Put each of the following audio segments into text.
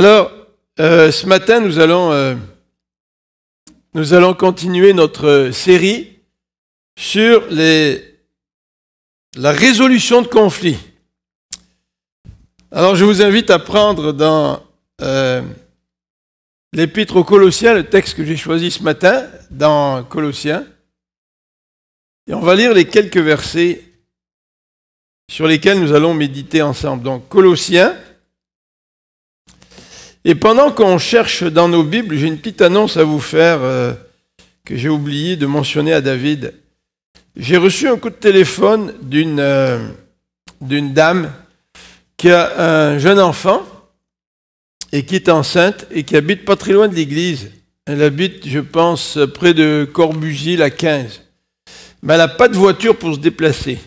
Alors, euh, ce matin, nous allons, euh, continuer notre euh, série sur la résolution de conflits. Alors, je vous invite à prendre dans l'Épître aux Colossiens, le texte que j'ai choisi ce matin, dans Colossiens, et on va lire les quelques versets sur lesquels nous allons méditer ensemble. Donc, Colossiens et pendant qu'on cherche dans nos Bibles, j'ai une petite annonce à vous faire euh, que j'ai oublié de mentionner à David. J'ai reçu un coup de téléphone d'une euh, d'une dame qui a un jeune enfant et qui est enceinte et qui habite pas très loin de l'église. Elle habite, je pense, près de Corbusier, la 15. Mais elle n'a pas de voiture pour se déplacer.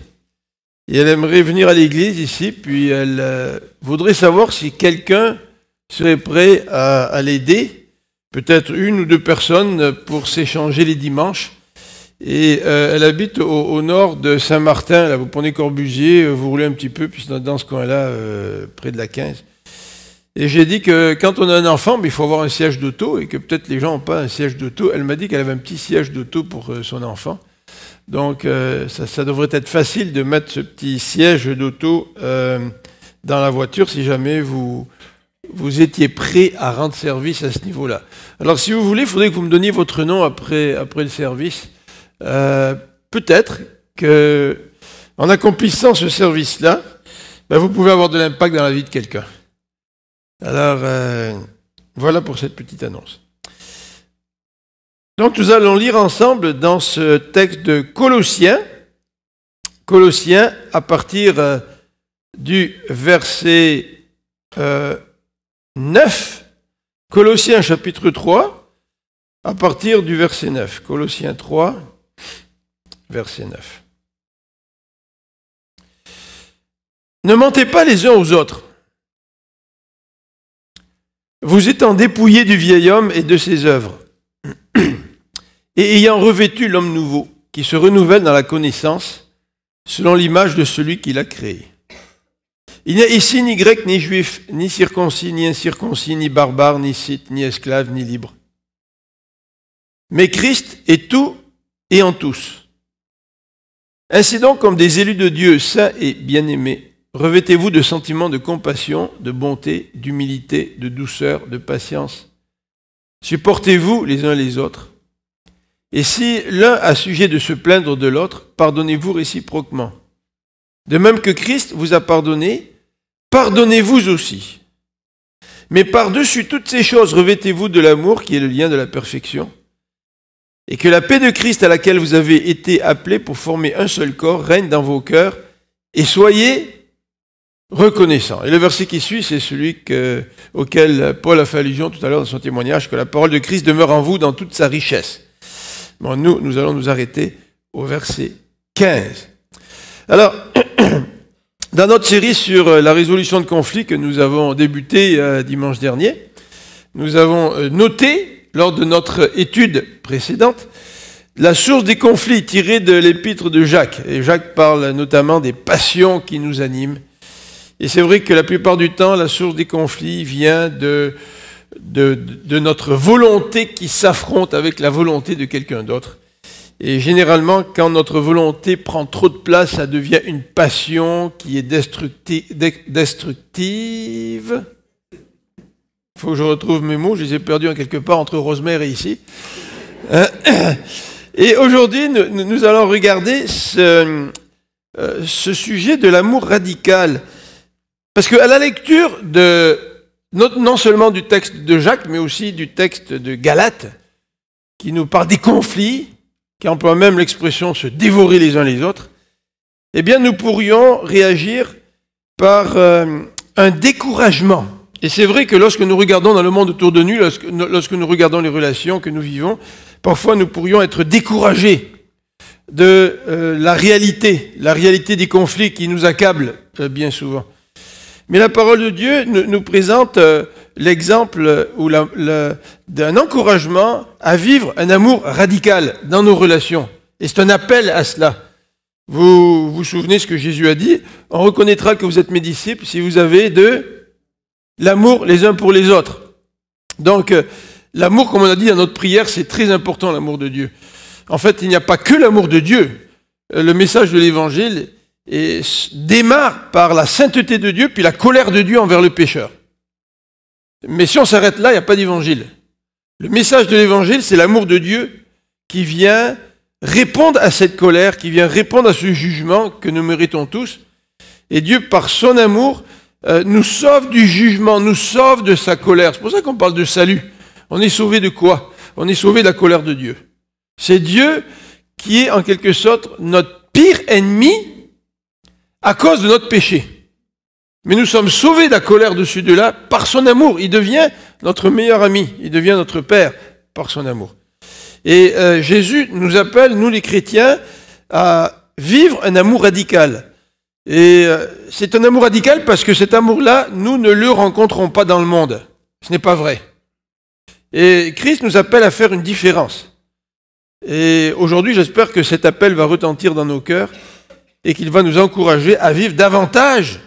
Et elle aimerait venir à l'église ici, puis elle euh, voudrait savoir si quelqu'un serait prêt à, l'aider, peut-être une ou deux personnes pour s'échanger les dimanches. Et euh, elle habite au, nord de Saint-Martin. Là, vous prenez Corbusier, euh, vous roulez un petit peu, puisque dans, ce coin-là, euh, près de la 15. Et j'ai dit que quand on a un enfant, il faut avoir un siège d'auto, et que peut-être les gens n'ont pas un siège d'auto. Elle m'a dit qu'elle avait un petit siège d'auto pour son enfant. Donc ça, devrait être facile de mettre ce petit siège d'auto dans la voiture si jamais vous, vous étiez prêt à rendre service à ce niveau-là. Alors si vous voulez, il faudrait que vous me donniez votre nom après, après le service. Euh, peut-être que en accomplissant ce service-là, ben, vous pouvez avoir de l'impact dans la vie de quelqu'un. Alors euh, voilà pour cette petite annonce. Donc nous allons lire ensemble dans ce texte de Colossiens, Colossiens à partir euh, du verset 9. Colossiens chapitre 3, à partir du verset 9. Colossiens 3, verset 9. Ne mentez pas les uns aux autres, vous étant dépouillés du vieil homme et de ses œuvres, et ayant revêtu l'homme nouveau, qui se renouvelle dans la connaissance, selon l'image de celui qui l'a créé. Il n'y a ici ni grec, ni juif, ni circoncis, ni incirconcis, ni barbare, ni scythe, ni esclave, ni libre. Mais Christ est tout et en tous. Ainsi donc, comme des élus de Dieu, saints et bien-aimés, revêtez-vous de sentiments de compassion, de bonté, d'humilité, de douceur, de patience. Supportez-vous les uns les autres. Et si l'un a sujet de se plaindre de l'autre, pardonnez-vous réciproquement. De même que Christ vous a pardonné, Pardonnez-vous aussi. Mais par-dessus toutes ces choses, revêtez-vous de l'amour qui est le lien de la perfection. Et que la paix de Christ à laquelle vous avez été appelés pour former un seul corps règne dans vos cœurs et soyez reconnaissants. Et le verset qui suit, c'est celui auquel Paul a fait allusion tout à l'heure dans son témoignage, que la parole de Christ demeure en vous dans toute sa richesse. Bon, nous, nous allons nous arrêter au verset 15. Alors, dans notre série sur euh, la résolution de conflits que nous avons débuté euh, dimanche dernier, nous avons euh, noté, lors de notre étude précédente, la source des conflits tirée de l'épître de Jacques. Et Jacques parle notamment des passions qui nous animent. Et c'est vrai que la plupart du temps, la source des conflits vient de, de notre volonté qui s'affronte avec la volonté de quelqu'un d'autre. Et généralement, quand notre volonté prend trop de place, ça devient une passion qui est destructive. Il faut que je retrouve mes mots, je les ai perdus en quelque part entre Rosemère et ici. Euh, et aujourd'hui, nous, allons regarder ce, euh, ce sujet de l'amour radical. Parce qu'à la lecture de, non seulement du texte de Jacques, mais aussi du texte de Galate, qui nous parle des conflits, qui emploie même l'expression se dévorer les uns les autres, eh bien nous pourrions réagir par euh, un découragement. Et c'est vrai que lorsque nous regardons dans le monde autour de nous, lorsque, lorsque, nous regardons les relations que nous vivons, parfois nous pourrions être découragés de euh, la réalité, la réalité des conflits qui nous accablent euh, bien souvent. Mais la parole de Dieu nous présente l'exemple ou d'un encouragement à vivre un amour radical dans nos relations. Et c'est un appel à cela. Vous vous souvenez ce que Jésus a dit On reconnaîtra que vous êtes mes disciples si vous avez de l'amour les uns pour les autres. Donc, euh, l'amour, comme on a dit dans notre prière, c'est très important, l'amour de Dieu. En fait, il n'y a pas que l'amour de Dieu. Euh, le message de l'Évangile démarre par la sainteté de Dieu, puis la colère de Dieu envers le pécheur. Mais si on s'arrête là, il n'y a pas d'évangile. Le message de l'évangile, c'est l'amour de Dieu qui vient répondre à cette colère, qui vient répondre à ce jugement que nous méritons tous. Et Dieu, par son amour, euh, nous sauve du jugement, nous sauve de sa colère. C'est pour ça qu'on parle de salut. On est sauvé de quoi On est sauvé de la colère de Dieu. C'est Dieu qui est en quelque sorte notre pire ennemi à cause de notre péché. Mais nous sommes sauvés de la colère de celui là par son amour. Il devient notre meilleur ami, il devient notre Père par son amour. Et euh, Jésus nous appelle, nous les chrétiens, à vivre un amour radical. Et euh, c'est un amour radical parce que cet amour-là, nous ne le rencontrons pas dans le monde. Ce n'est pas vrai. Et Christ nous appelle à faire une différence. Et aujourd'hui, j'espère que cet appel va retentir dans nos cœurs et qu'il va nous encourager à vivre davantage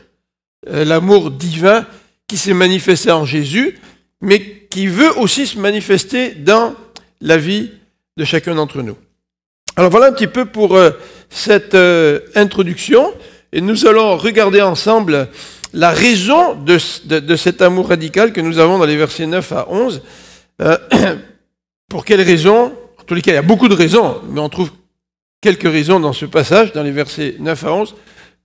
euh, l'amour divin qui s'est manifesté en Jésus, mais qui veut aussi se manifester dans la vie de chacun d'entre nous. Alors voilà un petit peu pour euh, cette euh, introduction, et nous allons regarder ensemble la raison de, cet amour radical que nous avons dans les versets 9 à 11. pour quelles raisons En tous les cas, il y a beaucoup de raisons, mais on trouve quelques raisons dans ce passage, dans les versets 9 à 11.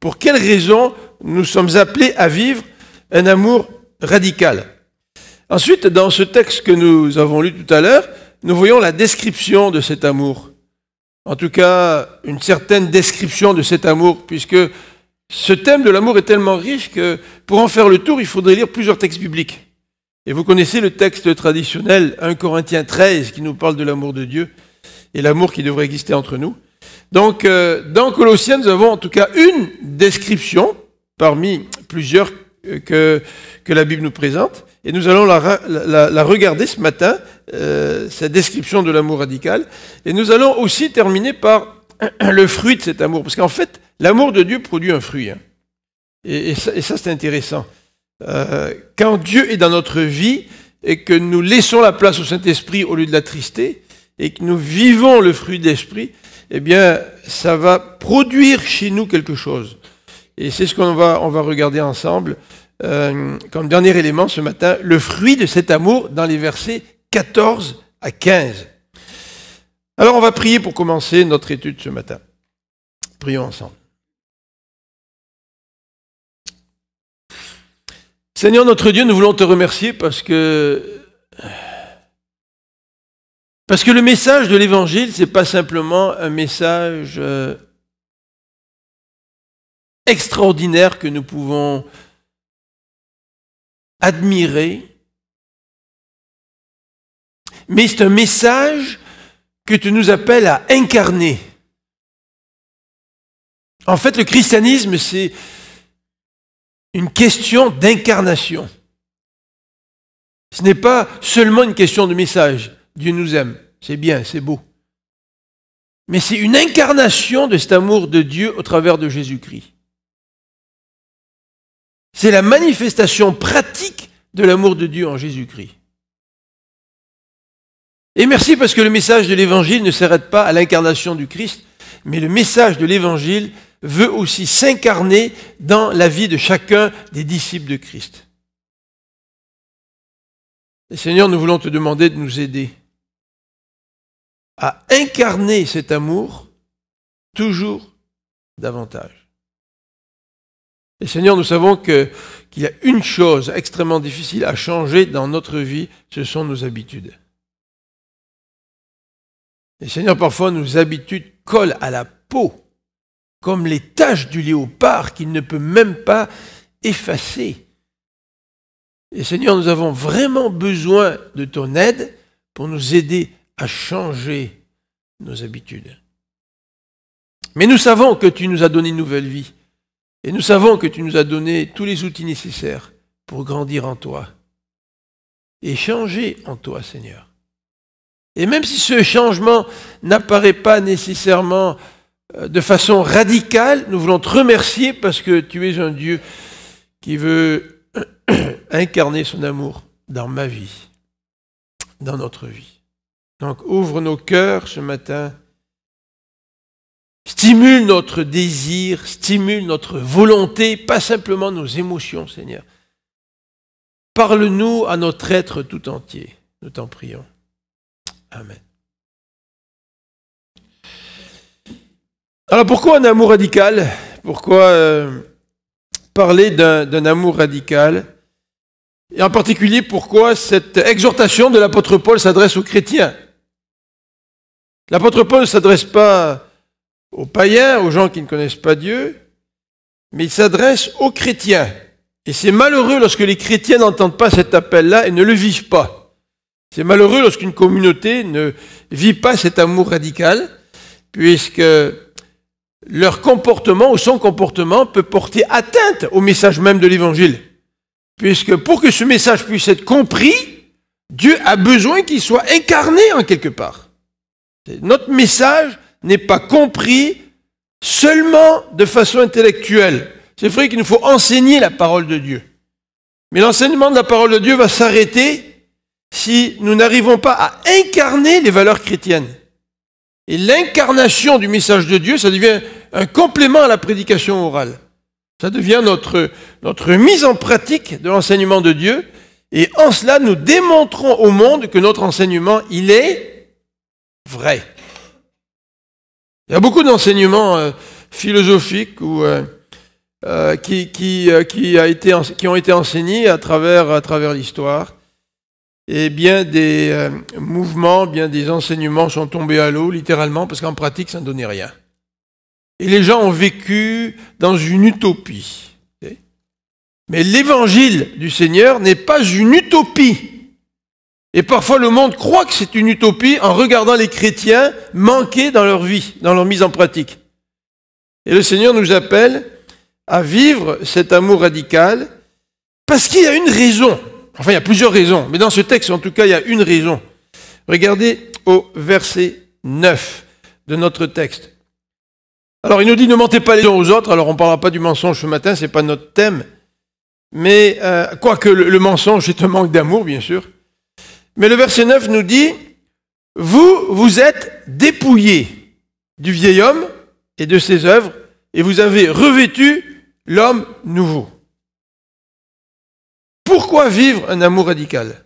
Pour quelles raisons nous sommes appelés à vivre un amour radical Ensuite, dans ce texte que nous avons lu tout à l'heure, nous voyons la description de cet amour. En tout cas, une certaine description de cet amour, puisque ce thème de l'amour est tellement riche que pour en faire le tour, il faudrait lire plusieurs textes bibliques. Et vous connaissez le texte traditionnel 1 Corinthiens 13 qui nous parle de l'amour de Dieu et l'amour qui devrait exister entre nous. Donc, euh, dans Colossiens, nous avons en tout cas une description parmi plusieurs euh, que, que la Bible nous présente. Et nous allons la, regarder ce matin, euh, cette description de l'amour radical. Et nous allons aussi terminer par le fruit de cet amour. Parce qu'en fait, l'amour de Dieu produit un fruit. Hein. Et, ça, c'est intéressant. Euh, quand Dieu est dans notre vie et que nous laissons la place au Saint-Esprit au lieu de la trister, et que nous vivons le fruit de l'Esprit, eh bien, ça va produire chez nous quelque chose. Et c'est ce qu'on va, on va regarder ensemble euh, comme dernier élément ce matin, le fruit de cet amour dans les versets 14 à 15. Alors on va prier pour commencer notre étude ce matin. Prions ensemble. Seigneur notre Dieu, nous voulons te remercier parce que parce que le message de l'évangile, ce n'est pas simplement un message euh, extraordinaire que nous pouvons admirer, mais c'est un message que tu nous appelles à incarner. En fait, le christianisme, c'est une question d'incarnation. Ce n'est pas seulement une question de message. Dieu nous aime, c'est bien, c'est beau. Mais c'est une incarnation de cet amour de Dieu au travers de Jésus-Christ. C'est la manifestation pratique de l'amour de Dieu en Jésus-Christ. Et merci parce que le message de l'Évangile ne s'arrête pas à l'incarnation du Christ, mais le message de l'Évangile veut aussi s'incarner dans la vie de chacun des disciples de Christ. Seigneur, nous voulons te demander de nous aider à incarner cet amour toujours davantage. Et Seigneur, nous savons qu'il y a une chose extrêmement difficile à changer dans notre vie, ce sont nos habitudes. Et Seigneur, parfois nos habitudes collent à la peau, comme les taches du léopard qu'il ne peut même pas effacer. Et Seigneur, nous avons vraiment besoin de ton aide pour nous aider à changer nos habitudes. Mais nous savons que tu nous as donné une nouvelle vie. Et nous savons que tu nous as donné tous les outils nécessaires pour grandir en toi et changer en toi, Seigneur. Et même si ce changement n'apparaît pas nécessairement euh, de façon radicale, nous voulons te remercier parce que tu es un Dieu qui veut incarner son amour dans ma vie, dans notre vie. Donc ouvre nos cœurs ce matin, stimule notre désir, stimule notre volonté, pas simplement nos émotions, Seigneur. Parle-nous à notre être tout entier. Nous t'en prions. Amen. Alors pourquoi un amour radical Pourquoi euh, parler d'un amour radical Et en particulier pourquoi cette exhortation de l'apôtre Paul s'adresse aux chrétiens L'apôtre Paul ne s'adresse pas aux païens, aux gens qui ne connaissent pas Dieu, mais il s'adresse aux chrétiens. Et c'est malheureux lorsque les chrétiens n'entendent pas cet appel-là et ne le vivent pas. C'est malheureux lorsqu'une communauté ne vit pas cet amour radical, puisque leur comportement ou son comportement peut porter atteinte au message même de l'Évangile. Puisque pour que ce message puisse être compris, Dieu a besoin qu'il soit incarné en quelque part. Notre message n'est pas compris seulement de façon intellectuelle. C'est vrai qu'il nous faut enseigner la parole de Dieu. Mais l'enseignement de la parole de Dieu va s'arrêter si nous n'arrivons pas à incarner les valeurs chrétiennes. Et l'incarnation du message de Dieu, ça devient un complément à la prédication orale. Ça devient notre, notre mise en pratique de l'enseignement de Dieu. Et en cela, nous démontrons au monde que notre enseignement, il est vrai. Il y a beaucoup d'enseignements euh, philosophiques ou, euh, euh, qui, qui, ont été enseignés à travers, à travers l'histoire. Et bien des mouvements, bien des enseignements sont tombés à l'eau, littéralement, parce qu'en pratique, ça ne donnait rien. Et les gens ont vécu dans une utopie. Mais l'évangile du Seigneur n'est pas une utopie. Et parfois le monde croit que c'est une utopie en regardant les chrétiens manquer dans leur vie, dans leur mise en pratique. Et le Seigneur nous appelle à vivre cet amour radical parce qu'il y a une raison. Enfin, il y a plusieurs raisons, mais dans ce texte, en tout cas, il y a une raison. Regardez au verset 9 de notre texte. Alors, il nous dit ne mentez pas les uns aux autres. Alors, on ne parlera pas du mensonge ce matin, ce n'est pas notre thème. Mais, euh, quoique le, le mensonge est un manque d'amour, bien sûr. Mais le verset 9 nous dit, vous, vous êtes dépouillés du vieil homme et de ses œuvres, et vous avez revêtu l'homme nouveau. Pourquoi vivre un amour radical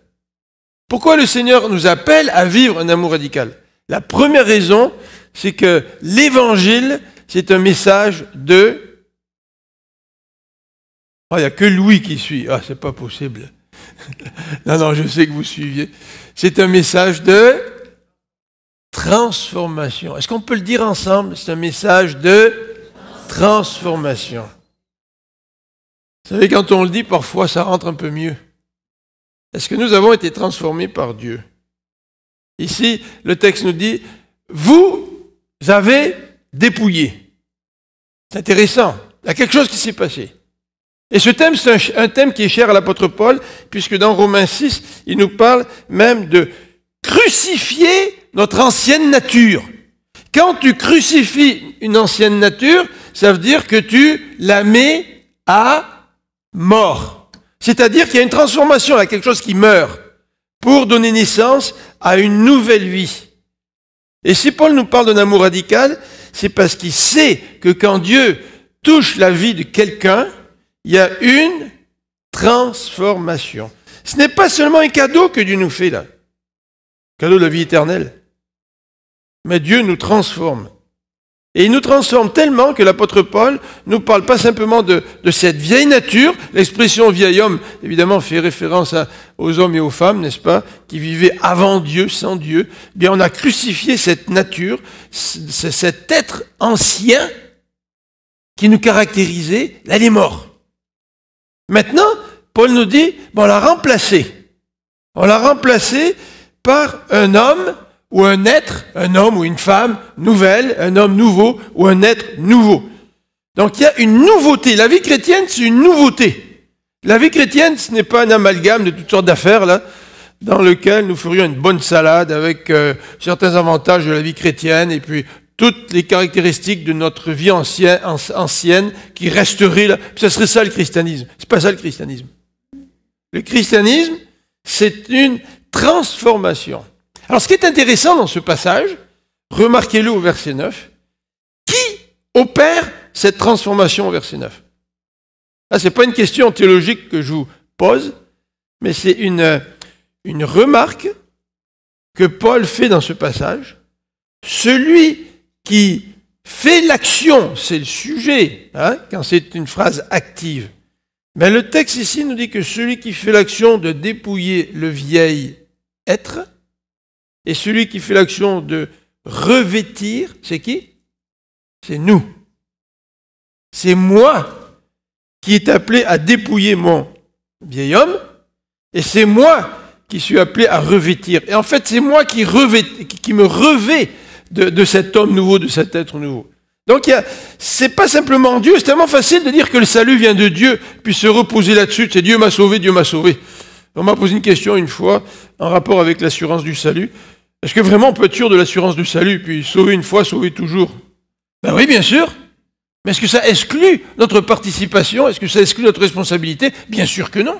Pourquoi le Seigneur nous appelle à vivre un amour radical La première raison, c'est que l'évangile, c'est un message de... oh, il n'y a que Louis qui suit. Ah, c'est pas possible. non, non, je sais que vous suiviez. C'est un message de transformation. Est-ce qu'on peut le dire ensemble C'est un message de transformation. Vous savez, quand on le dit, parfois, ça rentre un peu mieux. Est-ce que nous avons été transformés par Dieu Ici, le texte nous dit, vous avez dépouillé. C'est intéressant. Il y a quelque chose qui s'est passé. Et ce thème, c'est un, thème qui est cher à l'apôtre Paul, puisque dans Romains 6, il nous parle même de crucifier notre ancienne nature. Quand tu crucifies une ancienne nature, ça veut dire que tu la mets à mort. C'est-à-dire qu'il y a une transformation, il y a quelque chose qui meurt pour donner naissance à une nouvelle vie. Et si Paul nous parle d'un amour radical, c'est parce qu'il sait que quand Dieu touche la vie de quelqu'un, il y a une transformation. Ce n'est pas seulement un cadeau que Dieu nous fait là, cadeau de la vie éternelle, mais Dieu nous transforme. Et il nous transforme tellement que l'apôtre Paul nous parle pas simplement de, cette vieille nature, l'expression vieil homme, évidemment, fait référence aux hommes et aux femmes, n'est-ce pas, qui vivaient avant Dieu, sans Dieu. Eh bien, on a crucifié cette nature, cet être ancien qui nous caractérisait, là, il est mort. Maintenant, Paul nous dit, bon, on l'a remplacé. On l'a remplacé par un homme ou un être, un homme ou une femme nouvelle, un homme nouveau ou un être nouveau. Donc il y a une nouveauté. La vie chrétienne, c'est une nouveauté. La vie chrétienne, ce n'est pas un amalgame de toutes sortes d'affaires, là, dans lequel nous ferions une bonne salade avec euh, certains avantages de la vie chrétienne et puis toutes les caractéristiques de notre vie ancienne, qui resterait là. Ce serait ça le christianisme. Ce n'est pas ça le christianisme. Le christianisme, c'est une transformation. Alors ce qui est intéressant dans ce passage, remarquez-le au verset 9, qui opère cette transformation au verset 9 ah, ce n'est pas une question théologique que je vous pose, mais c'est une, une remarque que Paul fait dans ce passage. Celui qui fait l'action, c'est le sujet, hein, quand c'est une phrase active. Mais le texte ici nous dit que celui qui fait l'action de dépouiller le vieil être, et celui qui fait l'action de revêtir, c'est qui C'est nous. C'est moi qui est appelé à dépouiller mon vieil homme, et c'est moi qui suis appelé à revêtir. Et en fait, c'est moi qui, qui me revêt de, cet homme nouveau, de cet être nouveau. Donc c'est pas simplement Dieu, c'est tellement facile de dire que le salut vient de Dieu, puis se reposer là-dessus, c'est Dieu m'a sauvé, Dieu m'a sauvé. On m'a posé une question une fois en rapport avec l'assurance du salut. Est-ce que vraiment on peut être sûr de l'assurance du salut, puis sauver une fois, sauver toujours Ben oui, bien sûr. Mais est-ce que ça exclut notre participation Est-ce que ça exclut notre responsabilité Bien sûr que non.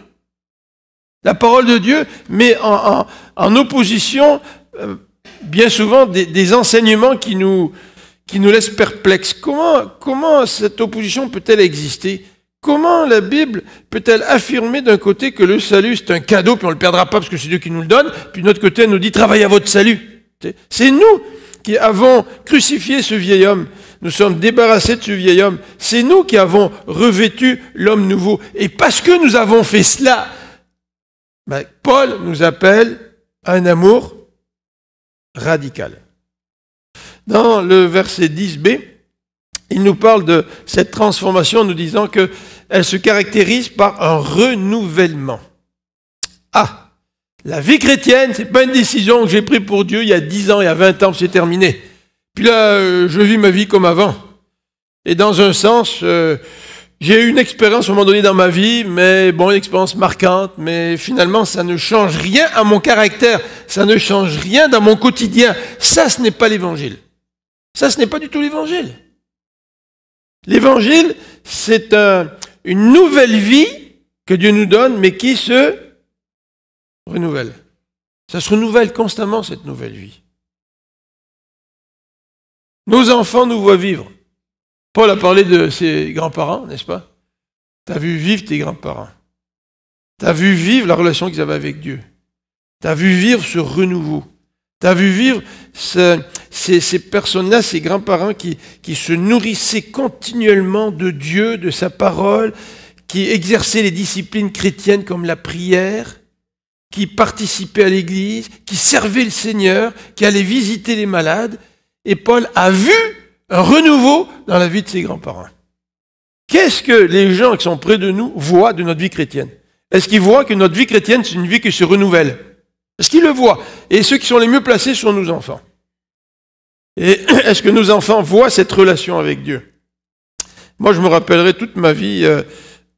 La parole de Dieu met en, opposition euh, bien souvent des, enseignements qui nous, qui nous laissent perplexes. Comment, comment cette opposition peut-elle exister Comment la Bible peut-elle affirmer d'un côté que le salut c'est un cadeau, puis on ne le perdra pas parce que c'est Dieu qui nous le donne, puis de l'autre côté elle nous dit travaille à votre salut C'est nous qui avons crucifié ce vieil homme, nous sommes débarrassés de ce vieil homme, c'est nous qui avons revêtu l'homme nouveau. Et parce que nous avons fait cela, ben, Paul nous appelle à un amour radical. Dans le verset 10b, il nous parle de cette transformation nous disant qu'elle se caractérise par un renouvellement. Ah, la vie chrétienne, ce n'est pas une décision que j'ai prise pour Dieu il y a 10 ans, il y a 20 ans, c'est terminé. Puis là, euh, je vis ma vie comme avant. Et dans un sens, euh, j'ai eu une expérience à un moment donné dans ma vie, mais bon, une expérience marquante, mais finalement, ça ne change rien à mon caractère, ça ne change rien dans mon quotidien. Ça, ce n'est pas l'évangile. Ça, ce n'est pas du tout l'évangile. L'évangile, c'est une nouvelle vie que Dieu nous donne, mais qui se renouvelle. Ça se renouvelle constamment, cette nouvelle vie. Nos enfants nous voient vivre. Paul a parlé de ses grands-parents, n'est-ce pas Tu as vu vivre tes grands-parents. Tu as vu vivre la relation qu'ils avaient avec Dieu. Tu as vu vivre ce renouveau. Tu as vu vivre ces, personnes-là, ces grands-parents qui se nourrissaient continuellement de Dieu, de sa parole, qui exerçaient les disciplines chrétiennes comme la prière, qui participaient à l'Église, qui servaient le Seigneur, qui allaient visiter les malades. Et Paul a vu un renouveau dans la vie de ses grands-parents. Qu'est-ce que les gens qui sont près de nous voient de notre vie chrétienne Est-ce qu'ils voient que notre vie chrétienne, c'est une vie qui se renouvelle Est-ce qu'ils le voient Et ceux qui sont les mieux placés sont nos enfants. Et est-ce que nos enfants voient cette relation avec Dieu Moi, je me rappellerai toute ma vie euh,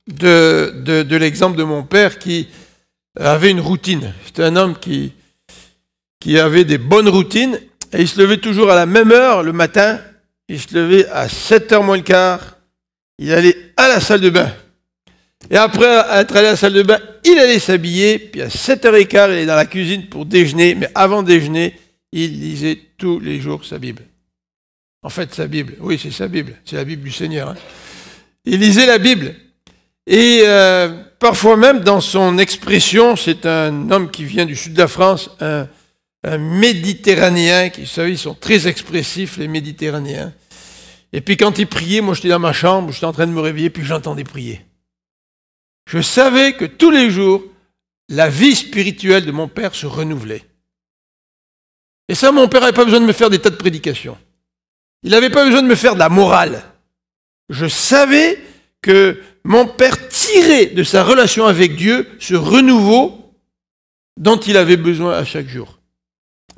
de, l'exemple de mon père qui avait une routine. C'était un homme qui avait des bonnes routines et il se levait toujours à la même heure le matin il se levait à 7h moins le quart, il allait à la salle de bain. Et après être allé à la salle de bain, il allait s'habiller, puis à 7h15, il allait dans la cuisine pour déjeuner, mais avant déjeuner, il lisait tous les jours sa Bible. En fait, sa Bible, oui, c'est sa Bible, c'est la Bible du Seigneur. Hein. Il lisait la Bible. Et euh, parfois même, dans son expression, c'est un homme qui vient du sud de la France, un, un méditerranéen, qui, vous savez, ils sont très expressifs, les Méditerranéens. Et puis quand ils priaient, moi j'étais dans ma chambre, j'étais en train de me réveiller, puis j'entendais prier. Je savais que tous les jours, la vie spirituelle de mon père se renouvelait. Et ça, mon père n'avait pas besoin de me faire des tas de prédications. Il n'avait pas besoin de me faire de la morale. Je savais que mon père tirait de sa relation avec Dieu ce renouveau dont il avait besoin à chaque jour.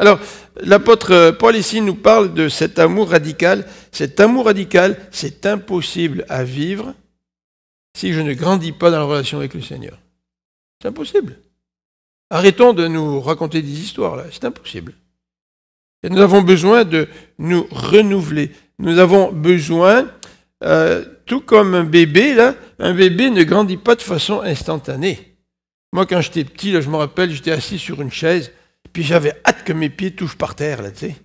Alors, l'apôtre euh, Paul ici nous parle de cet amour radical. Cet amour radical, c'est impossible à vivre si je ne grandis pas dans la relation avec le Seigneur. C'est impossible. Arrêtons de nous raconter des histoires, là. C'est impossible. Et nous avons besoin de nous renouveler. Nous avons besoin, euh, tout comme un bébé, là, un bébé ne grandit pas de façon instantanée. Moi, quand j'étais petit, je me rappelle, j'étais assis sur une chaise puis j'avais hâte que mes pieds touchent par terre, là, tu sais.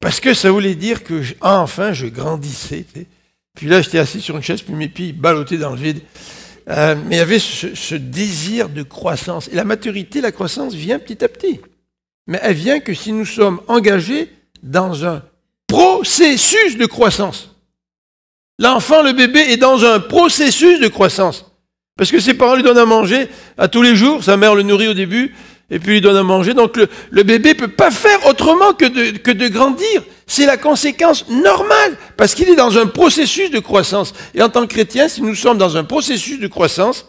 Parce que ça voulait dire que, enfin, je grandissais, tu sais. Puis là, j'étais assis sur une chaise, puis mes pieds ballottaient dans le vide. Euh, mais il y avait ce, désir de croissance. Et la maturité, la croissance vient petit à petit. Mais elle vient que si nous sommes engagés dans un processus de croissance. L'enfant, le bébé, est dans un processus de croissance. Parce que ses parents lui donnent à manger à tous les jours, sa mère le nourrit au début, et puis il donne à manger. Donc le, bébé ne peut pas faire autrement que de, que de grandir. C'est la conséquence normale, parce qu'il est dans un processus de croissance. Et en tant que chrétien, si nous sommes dans un processus de croissance,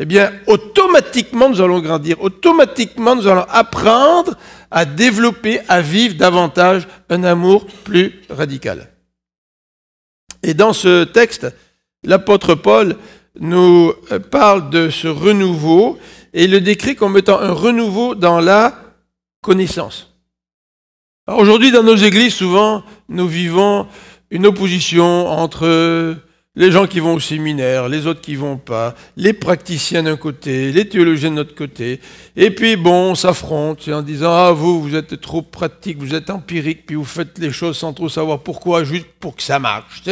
eh bien, automatiquement, nous allons grandir. Automatiquement, nous allons apprendre à développer, à vivre davantage un amour plus radical. Et dans ce texte, l'apôtre Paul nous euh, parle de ce renouveau et il le décrit comme étant un renouveau dans la connaissance. Aujourd'hui, dans nos églises, souvent, nous vivons une opposition entre les gens qui vont au séminaire, les autres qui vont pas, les praticiens d'un côté, les théologiens de l'autre côté. Et puis bon, on s'affronte en disant ah vous vous êtes trop pratique, vous êtes empirique, puis vous faites les choses sans trop savoir pourquoi, juste pour que ça marche.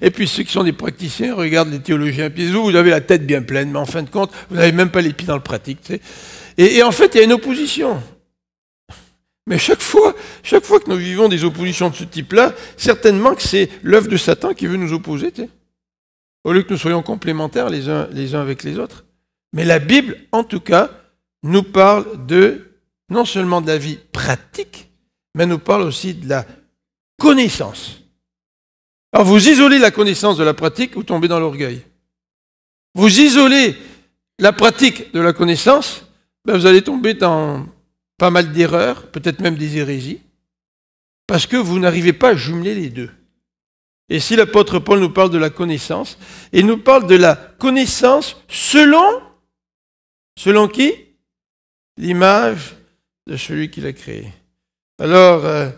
Et puis ceux qui sont des praticiens regardent les théologiens, puis vous vous avez la tête bien pleine, mais en fin de compte vous n'avez même pas les pieds dans le pratique. et, en fait il y a une opposition. Mais chaque fois, chaque fois que nous vivons des oppositions de ce type-là, certainement que c'est l'œuvre de Satan qui veut nous opposer au lieu que nous soyons complémentaires les uns, les uns avec les autres. Mais la Bible, en tout cas, nous parle de non seulement de la vie pratique, mais nous parle aussi de la connaissance. Alors vous isolez la connaissance de la pratique, vous tombez dans l'orgueil. Vous isolez la pratique de la connaissance, ben, vous allez tomber dans pas mal d'erreurs, peut-être même des hérésies, parce que vous n'arrivez pas à jumeler les deux. Et si l'apôtre Paul nous parle de la connaissance, il nous parle de la connaissance selon, selon qui L'image de celui qui l'a créé. Alors, euh,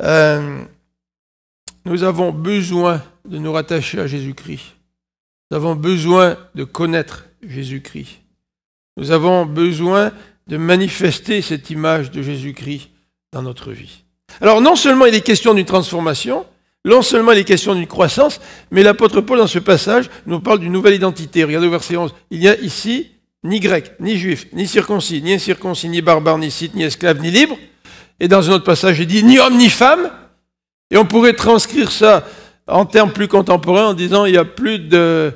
euh, nous avons besoin de nous rattacher à Jésus-Christ. Nous avons besoin de connaître Jésus-Christ. Nous avons besoin de manifester cette image de Jésus-Christ dans notre vie. Alors non seulement il est question d'une transformation, non seulement les questions d'une croissance, mais l'apôtre Paul, dans ce passage, nous parle d'une nouvelle identité. Regardez au verset 11. Il n'y a ici ni grec, ni juif, ni circoncis, ni incirconcis, ni barbare, ni scythe, ni esclave, ni libre. Et dans un autre passage, il dit ni homme, ni femme. Et on pourrait transcrire ça en termes plus contemporains en disant il n'y a plus de,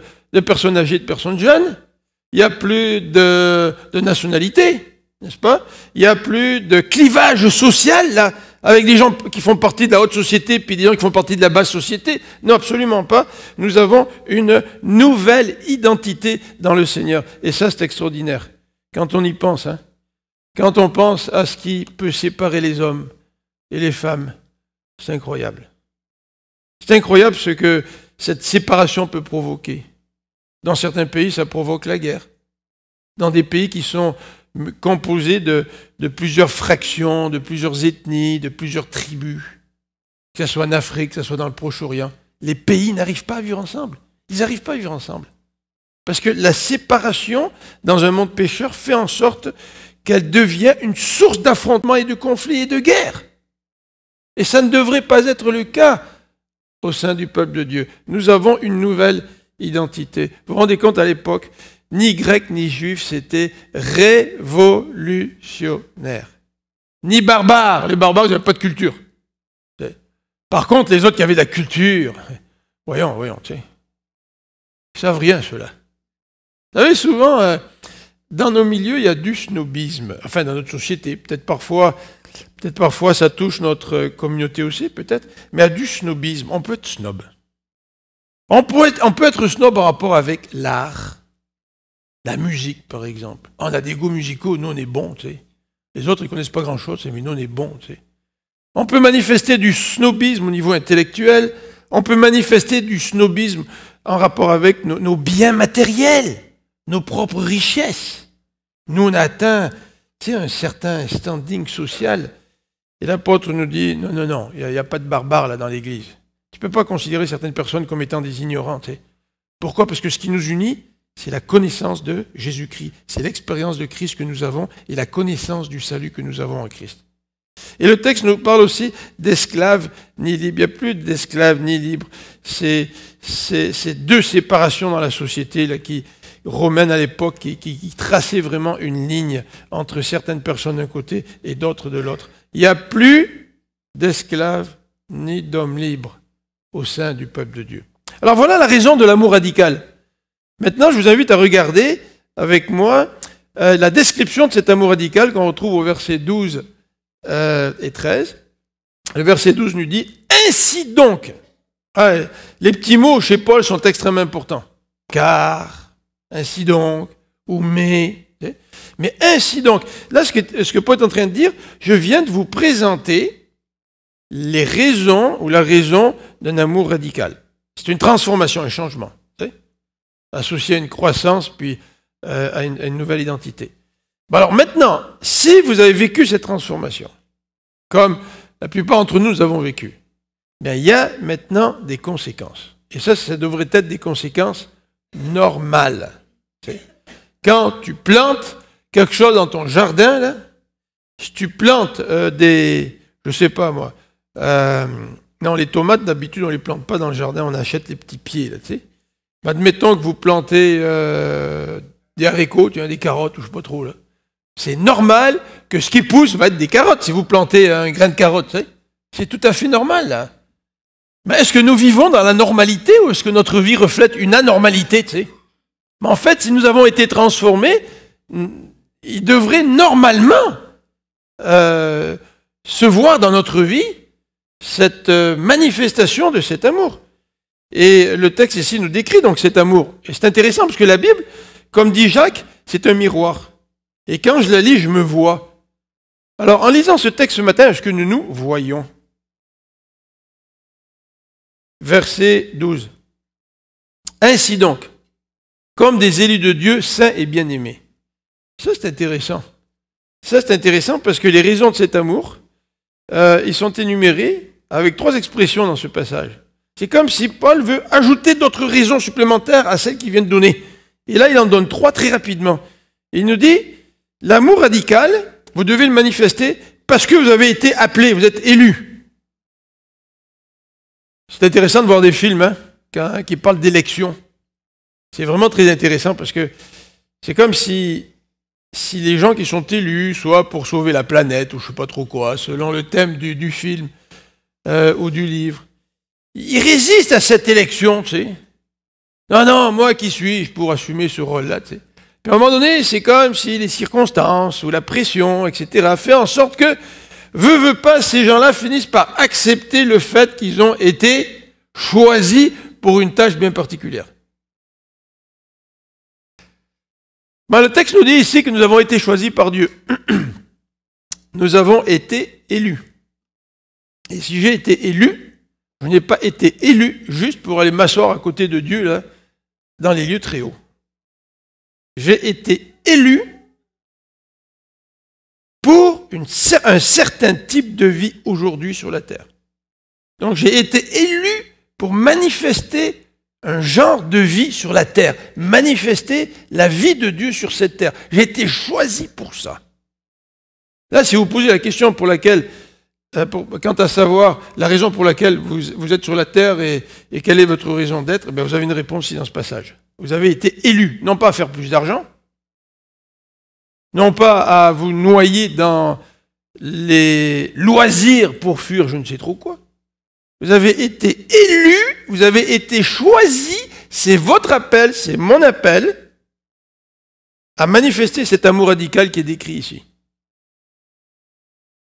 personnes âgées, de personnes jeunes. Il n'y a plus de, de nationalité, n'est-ce pas Il n'y a plus de clivage social. Là, avec des gens qui font partie de la haute société, puis des gens qui font partie de la basse société. Non, absolument pas. Nous avons une nouvelle identité dans le Seigneur. Et ça, c'est extraordinaire. Quand on y pense, hein. quand on pense à ce qui peut séparer les hommes et les femmes, c'est incroyable. C'est incroyable ce que cette séparation peut provoquer. Dans certains pays, ça provoque la guerre. Dans des pays qui sont composé de, plusieurs fractions, de plusieurs ethnies, de plusieurs tribus, que ce soit en Afrique, que ce soit dans le Proche-Orient. Les pays n'arrivent pas à vivre ensemble. Ils n'arrivent pas à vivre ensemble. Parce que la séparation dans un monde pêcheur fait en sorte qu'elle devient une source d'affrontements et de conflits et de guerres. Et ça ne devrait pas être le cas au sein du peuple de Dieu. Nous avons une nouvelle identité. Vous vous rendez compte à l'époque, ni grec ni juif, c'était révolutionnaire. Ni barbare, les barbares, ils n'avaient pas de culture. Par contre, les autres qui avaient de la culture, voyons, voyons, sais, ils savent rien, ceux-là. Vous savez, souvent, euh, dans nos milieux, il y a du snobisme. Enfin, dans notre société, peut-être parfois, peut-être parfois ça touche notre euh, communauté aussi, peut-être, mais il y a du snobisme. On peut être snob. on peut être snob en rapport avec l'art, la musique, par exemple. Ah, on a des goûts musicaux, nous on est bons, tu sais. Les autres, ils connaissent pas grand-chose, mais nous on est bons, tu sais. On peut manifester du snobisme au niveau intellectuel, on peut manifester du snobisme en rapport avec nos, biens matériels, nos propres richesses. Nous on atteint tu sais, un certain standing social. Et l'apôtre nous dit, non, non, non, il n'y a, pas de barbares là dans l'Église. Tu ne peux pas considérer certaines personnes comme étant des ignorantes, Tu sais. Pourquoi Parce que ce qui nous unit, c'est la connaissance de Jésus-Christ. C'est l'expérience de Christ que nous avons et la connaissance du salut que nous avons en Christ. Et le texte nous parle aussi d'esclaves ni libres. Il n'y a plus d'esclaves ni libres. C'est deux séparations dans la société qui, romaine à l'époque qui, qui, qui, vraiment une ligne entre certaines personnes d'un côté et d'autres de l'autre. Il n'y a plus d'esclaves ni d'hommes libres au sein du peuple de Dieu. Alors voilà la raison de l'amour radical. Maintenant, je vous invite à regarder avec moi euh, la description de cet amour radical qu'on retrouve au verset 12 euh, et 13. Le verset 12 nous dit Ainsi donc, ah, les petits mots chez Paul sont extrêmement importants. Car, ainsi donc, ou mais. Mais ainsi donc, là, ce que, ce que Paul est en train de dire, je viens de vous présenter les raisons ou la raison d'un amour radical. C'est une transformation, un changement associé à une croissance, puis euh, à, une, nouvelle identité. Bon, alors maintenant, si vous avez vécu cette transformation, comme la plupart d'entre nous, avons vécu, bien, il y a maintenant des conséquences. Et ça, ça devrait être des conséquences normales. Quand tu plantes quelque chose dans ton jardin, si tu plantes euh, des, je sais pas moi, euh, non, les tomates, d'habitude, on les plante pas dans le jardin, on achète les petits pieds, là, tu sais. Admettons que vous plantez euh, des haricots, des carottes, ou je sais pas trop là. C'est normal que ce qui pousse va être des carottes si vous plantez euh, un grain de carotte. C'est tout à fait normal. Là. Mais est-ce que nous vivons dans la normalité ou est-ce que notre vie reflète une anormalité Mais en fait, si nous avons été transformés, hmm, il devrait normalement euh, se voir dans notre vie cette manifestation de cet amour. Et le texte ici nous décrit donc cet amour. Et c'est intéressant parce que la Bible, comme dit Jacques, c'est un miroir. Et quand je la lis, je me vois. Alors en lisant ce texte ce matin, est-ce que nous nous voyons Verset 12. Ainsi donc, comme des élus de Dieu, saints et bien-aimés. Ça, c'est intéressant. Ça, c'est intéressant parce que les raisons de cet amour, euh, ils sont énumérés avec trois expressions dans ce passage. C'est comme si Paul veut ajouter d'autres raisons supplémentaires à celles qu'il vient de donner. Et là, il en donne trois très rapidement. Il nous dit, l'amour radical, vous devez le manifester parce que vous avez été appelé, vous êtes élu. C'est intéressant de voir des films hein, qui parlent d'élection. C'est vraiment très intéressant parce que c'est comme si, les gens qui sont élus, soit pour sauver la planète ou je ne sais pas trop quoi, selon le thème du, film euh, ou du livre, il résiste à cette élection, tu sais. Non, non, moi qui suis pour assumer ce rôle-là, tu sais. à un moment donné, c'est comme si les circonstances ou la pression, etc., fait en sorte que, veux, veux pas, ces gens-là finissent par accepter le fait qu'ils ont été choisis pour une tâche bien particulière. Ben, le texte nous dit ici que nous avons été choisis par Dieu. Nous avons été élus. Et si j'ai été élu, je n'ai pas été élu juste pour aller m'asseoir à côté de Dieu, là, dans les lieux très hauts. J'ai été élu pour un certain type de vie aujourd'hui sur la terre. Donc j'ai été élu pour manifester un genre de vie sur la terre, manifester la vie de Dieu sur cette terre. J'ai été choisi pour ça. Là, si vous posez la question pour laquelle euh, quant à savoir la raison pour laquelle vous, êtes sur la terre et, et, quelle est votre raison d'être, eh vous avez une réponse ici dans ce passage. Vous avez été élu, non pas à faire plus d'argent, non pas à vous noyer dans les loisirs pour fuir je ne sais trop quoi. Vous avez été élu, vous avez été choisi, c'est votre appel, c'est mon appel à manifester cet amour radical qui est décrit ici.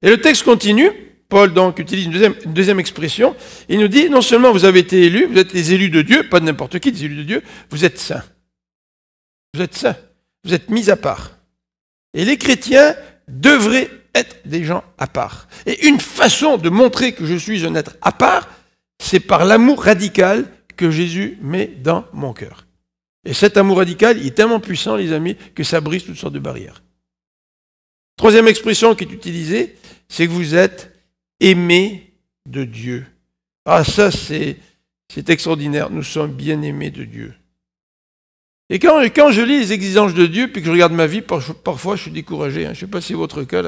Et le texte continue, Paul donc utilise une deuxième, expression, il nous dit, non seulement vous avez été élus, vous êtes les élus de Dieu, pas de n'importe qui, des élus de Dieu, vous êtes saints. Vous êtes saints, vous êtes mis à part. Et les chrétiens devraient être des gens à part. Et une façon de montrer que je suis un être à part, c'est par l'amour radical que Jésus met dans mon cœur. Et cet amour radical, est tellement puissant, les amis, que ça brise toutes sortes de barrières. Troisième expression qui est utilisée, c'est que vous êtes aimé de Dieu. Ah ça, c'est, c'est extraordinaire, nous sommes bien aimés de Dieu. Et quand, je lis les exigences de Dieu, puis que je regarde ma vie, parfois je suis découragé. Hein. Je ne sais pas si c'est votre cas.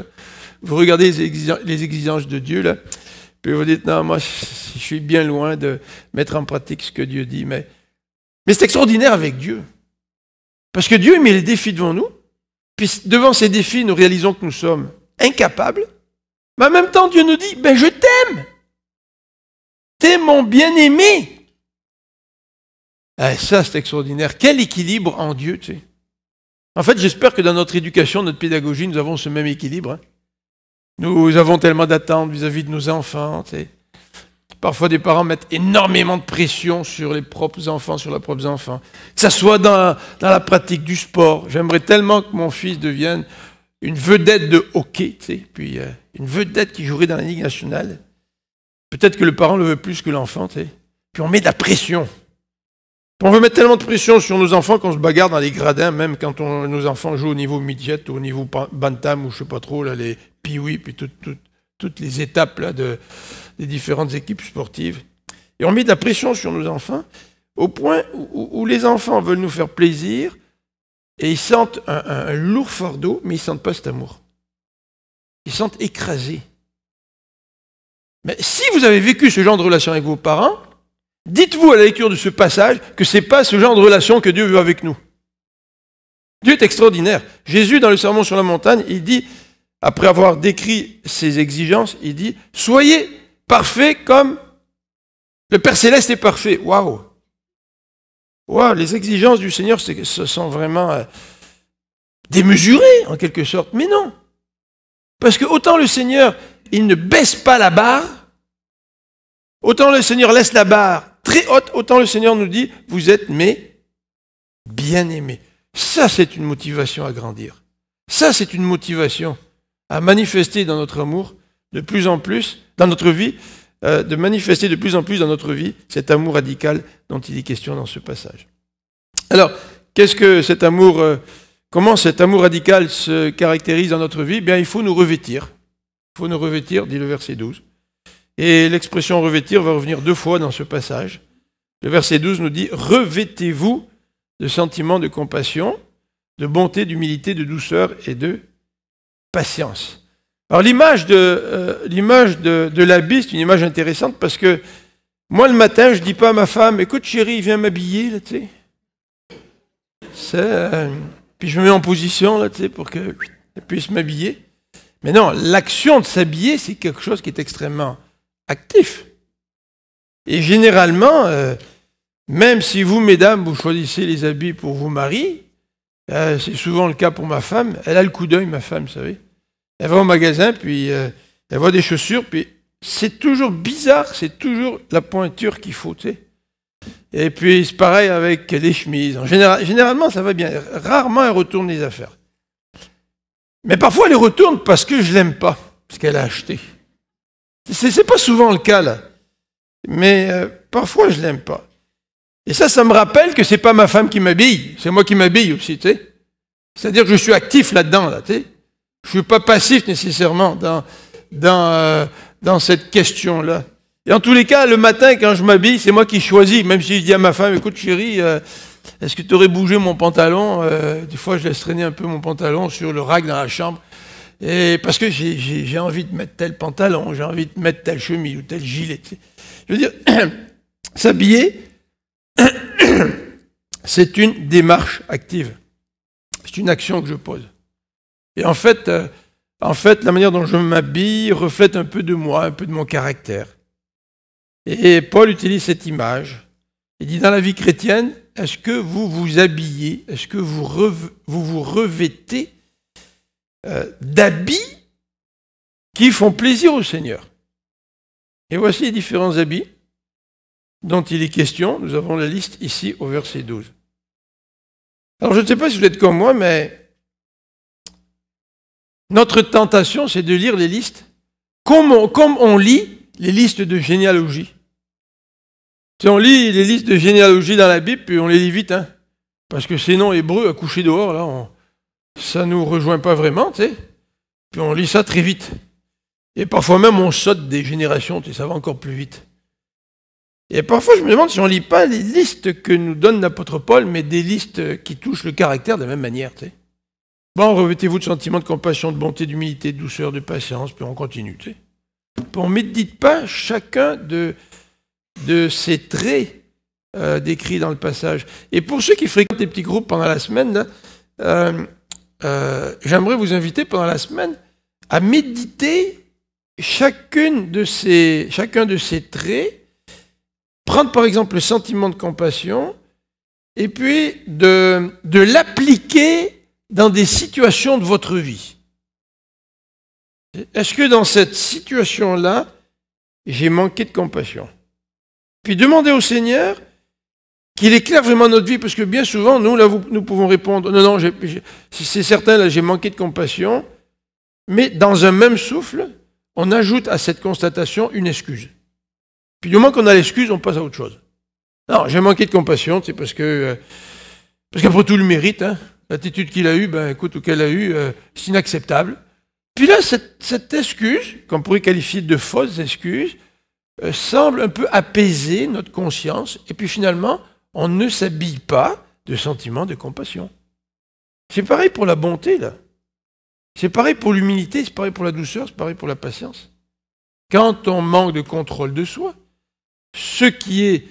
Vous regardez les exigences, de Dieu, là, puis vous dites, non, moi, je suis bien loin de mettre en pratique ce que Dieu dit. Mais, mais c'est extraordinaire avec Dieu. Parce que Dieu met les défis devant nous, puis devant ces défis, nous réalisons que nous sommes incapables, mais en même temps, Dieu nous dit, ben je t'aime. T'es mon bien-aimé. Eh, ça, c'est extraordinaire. Quel équilibre en Dieu, tu sais. En fait, j'espère que dans notre éducation, notre pédagogie, nous avons ce même équilibre. Hein. Nous avons tellement d'attentes vis-à-vis de nos enfants. Tu sais. Parfois, des parents mettent énormément de pression sur les propres enfants, sur leurs propres enfants. Que ce soit dans la, pratique du sport. J'aimerais tellement que mon fils devienne une vedette de hockey, tu sais, puis euh, une vedette qui jouerait dans la Ligue nationale. Peut-être que le parent le veut plus que l'enfant, tu Puis on met de la pression. on veut mettre tellement de pression sur nos enfants qu'on se bagarre dans les gradins, même quand nos enfants jouent au niveau midget, au niveau bantam, ou je sais pas trop, là, les piwi, puis toutes les étapes des différentes équipes sportives. Et on met de la pression sur nos enfants au point où, les enfants veulent nous faire plaisir et ils sentent un, un lourd fardeau, mais ils ne sentent pas cet amour. Ils sont écrasés. Mais si vous avez vécu ce genre de relation avec vos parents, dites-vous à la lecture de ce passage que ce n'est pas ce genre de relation que Dieu veut avec nous. Dieu est extraordinaire. Jésus, dans le Sermon sur la montagne, il dit, après avoir décrit ses exigences, il dit, soyez parfaits comme le Père Céleste est parfait. Waouh les exigences du Seigneur, ce sont vraiment euh, démesurées en quelque sorte. Mais non, parce que autant le Seigneur, il ne baisse pas la barre, autant le Seigneur laisse la barre très haute, autant le Seigneur nous dit, vous êtes mes bien-aimés. Ça, c'est une motivation à grandir. Ça, c'est une motivation à manifester dans notre amour de plus en plus, dans notre vie, euh, de manifester de plus en plus dans notre vie cet amour radical dont il est question dans ce passage. Alors, qu'est-ce que cet amour... Euh, Comment cet amour radical se caractérise dans notre vie eh Bien, il faut nous revêtir. Il faut nous revêtir, dit le verset 12. Et l'expression revêtir va revenir deux fois dans ce passage. Le verset 12 nous dit Revêtez-vous de sentiments de compassion, de bonté, d'humilité, de douceur et de patience. Alors l'image de, euh, l'image de, l'habit, c'est une image intéressante parce que moi le matin, je ne dis pas à ma femme Écoute chérie, viens m'habiller, tu sais. C'est. Euh, je me mets en position, là, pour que puisse m'habiller. Mais non, l'action de s'habiller, c'est quelque chose qui est extrêmement actif. Et généralement, euh, même si vous, mesdames, vous choisissez les habits pour vos maris, euh, c'est souvent le cas pour ma femme, elle a le coup d'œil, ma femme, vous savez. Elle va au magasin, puis euh, elle voit des chaussures, puis c'est toujours bizarre, c'est toujours la pointure qu'il faut, tu sais. Et puis c'est pareil avec les chemises. généralement, ça va bien. Rarement, elle retourne les affaires. Mais parfois, elle les retourne parce que je l'aime pas, ce qu'elle a acheté. C'est pas souvent le cas là. Mais euh, parfois, je l'aime pas. Et ça, ça me rappelle que c'est pas ma femme qui m'habille, c'est moi qui m'habille aussi, tu sais. C'est-à-dire que je suis actif là-dedans, là, tu sais. Je suis pas passif nécessairement dans euh, cette question-là. Et en tous les cas, le matin, quand je m'habille, c'est moi qui choisis. Même si je dis à ma femme, écoute chérie, euh, est-ce que tu aurais bougé mon pantalon euh, Des fois, je laisse traîner un peu mon pantalon sur le rack dans la chambre. Et parce que j'ai envie de mettre tel pantalon, j'ai envie de mettre telle chemise ou tel gilet. Je veux dire, s'habiller, c'est une démarche active. C'est une action que je pose. Et en fait, euh, en fait, la manière dont je m'habille reflète un peu de moi, un peu de mon caractère. Et Paul utilise cette image. Il dit dans la vie chrétienne, est-ce que vous vous habillez, est-ce que vous, vous revêtez euh, d'habits qui font plaisir au Seigneur Et voici les différents habits dont il est question. Nous avons la liste ici au verset 12. Alors je ne sais pas si vous êtes comme moi, mais notre tentation, c'est de lire les listes comme on, comme on lit les listes de généalogie on lit les listes de généalogie dans la Bible, puis on les lit vite, hein, parce que ces noms hébreux à dehors, là, on... ça nous rejoint pas vraiment, tu sais. Puis on lit ça très vite. Et parfois même, on saute des générations, tu sais, ça va encore plus vite. Et parfois, je me demande si on ne lit pas les listes que nous donne l'apôtre Paul, mais des listes qui touchent le caractère de la même manière, tu sais. Bon, revêtez-vous de sentiments de compassion, de bonté, d'humilité, de douceur, de patience, puis on continue, tu sais. Puis on ne médite pas chacun de de ces traits euh, décrits dans le passage. Et pour ceux qui fréquentent les petits groupes pendant la semaine, euh, euh, j'aimerais vous inviter pendant la semaine à méditer chacune de chacun de ces traits, prendre par exemple le sentiment de compassion, et puis de l'appliquer dans des situations de votre vie. Est-ce que dans cette situation-là, j'ai manqué de compassion puis demander au Seigneur qu'il éclaire vraiment notre vie, parce que bien souvent, nous, là, nous pouvons répondre, non, non, c'est certain, là, j'ai manqué de compassion, mais dans un même souffle, on ajoute à cette constatation une excuse. Puis du moment qu'on a l'excuse, on passe à autre chose. Non, j'ai manqué de compassion, c'est parce que, euh, qu'après tout, le mérite, hein. l'attitude qu'il a eue, ben, écoute, ou qu'elle a eue, euh, c'est inacceptable. Puis là, cette excuse, qu'on pourrait qualifier de fausse excuse, euh, semble un peu apaiser notre conscience, et puis finalement, on ne s'habille pas de sentiments de compassion. C'est pareil pour la bonté, là. C'est pareil pour l'humilité, c'est pareil pour la douceur, c'est pareil pour la patience. Quand on manque de contrôle de soi, ce qui est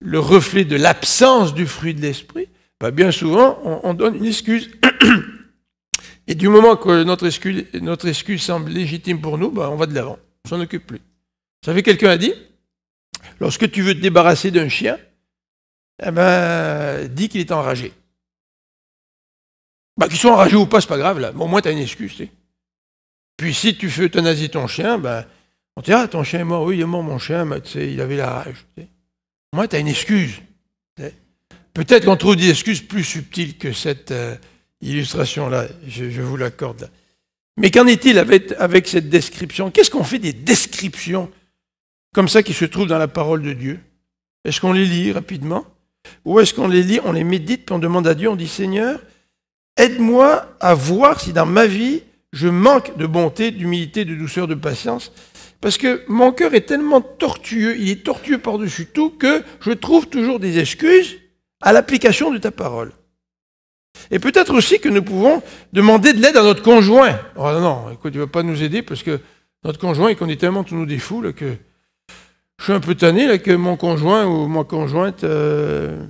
le reflet de l'absence du fruit de l'esprit, bah, bien souvent, on, donne une excuse. Et du moment que notre excuse, notre excuse semble légitime pour nous, bah, on va de l'avant. On s'en occupe plus. Vous savez, quelqu'un a dit, lorsque tu veux te débarrasser d'un chien, eh ben, dis qu'il est enragé. Bah, qu'il soit enragé ou pas, c'est pas grave, là. au moins, tu as une excuse. Puis si tu fais euthanasier ton chien, ben, on te dit, ah, ton chien est mort, oui, il est mort, mon chien, il avait la rage. Au moins, tu as une excuse. Peut-être qu'on trouve des excuses plus subtiles que cette euh, illustration-là, je, vous l'accorde. Mais qu'en est-il avec cette description Qu'est-ce qu'on fait des descriptions comme ça qui se trouve dans la parole de Dieu Est-ce qu'on les lit rapidement Ou est-ce qu'on les lit, on les médite, puis on demande à Dieu, on dit Seigneur, aide-moi à voir si dans ma vie, je manque de bonté, d'humilité, de douceur, de patience, parce que mon cœur est tellement tortueux, il est tortueux par-dessus tout, que je trouve toujours des excuses à l'application de ta parole. Et peut-être aussi que nous pouvons demander de l'aide à notre conjoint. Oh non, écoute, tu ne vas pas nous aider parce que notre conjoint, il est tellement tous nos défauts que je suis un peu tanné là, que mon conjoint ou ma conjointe euh,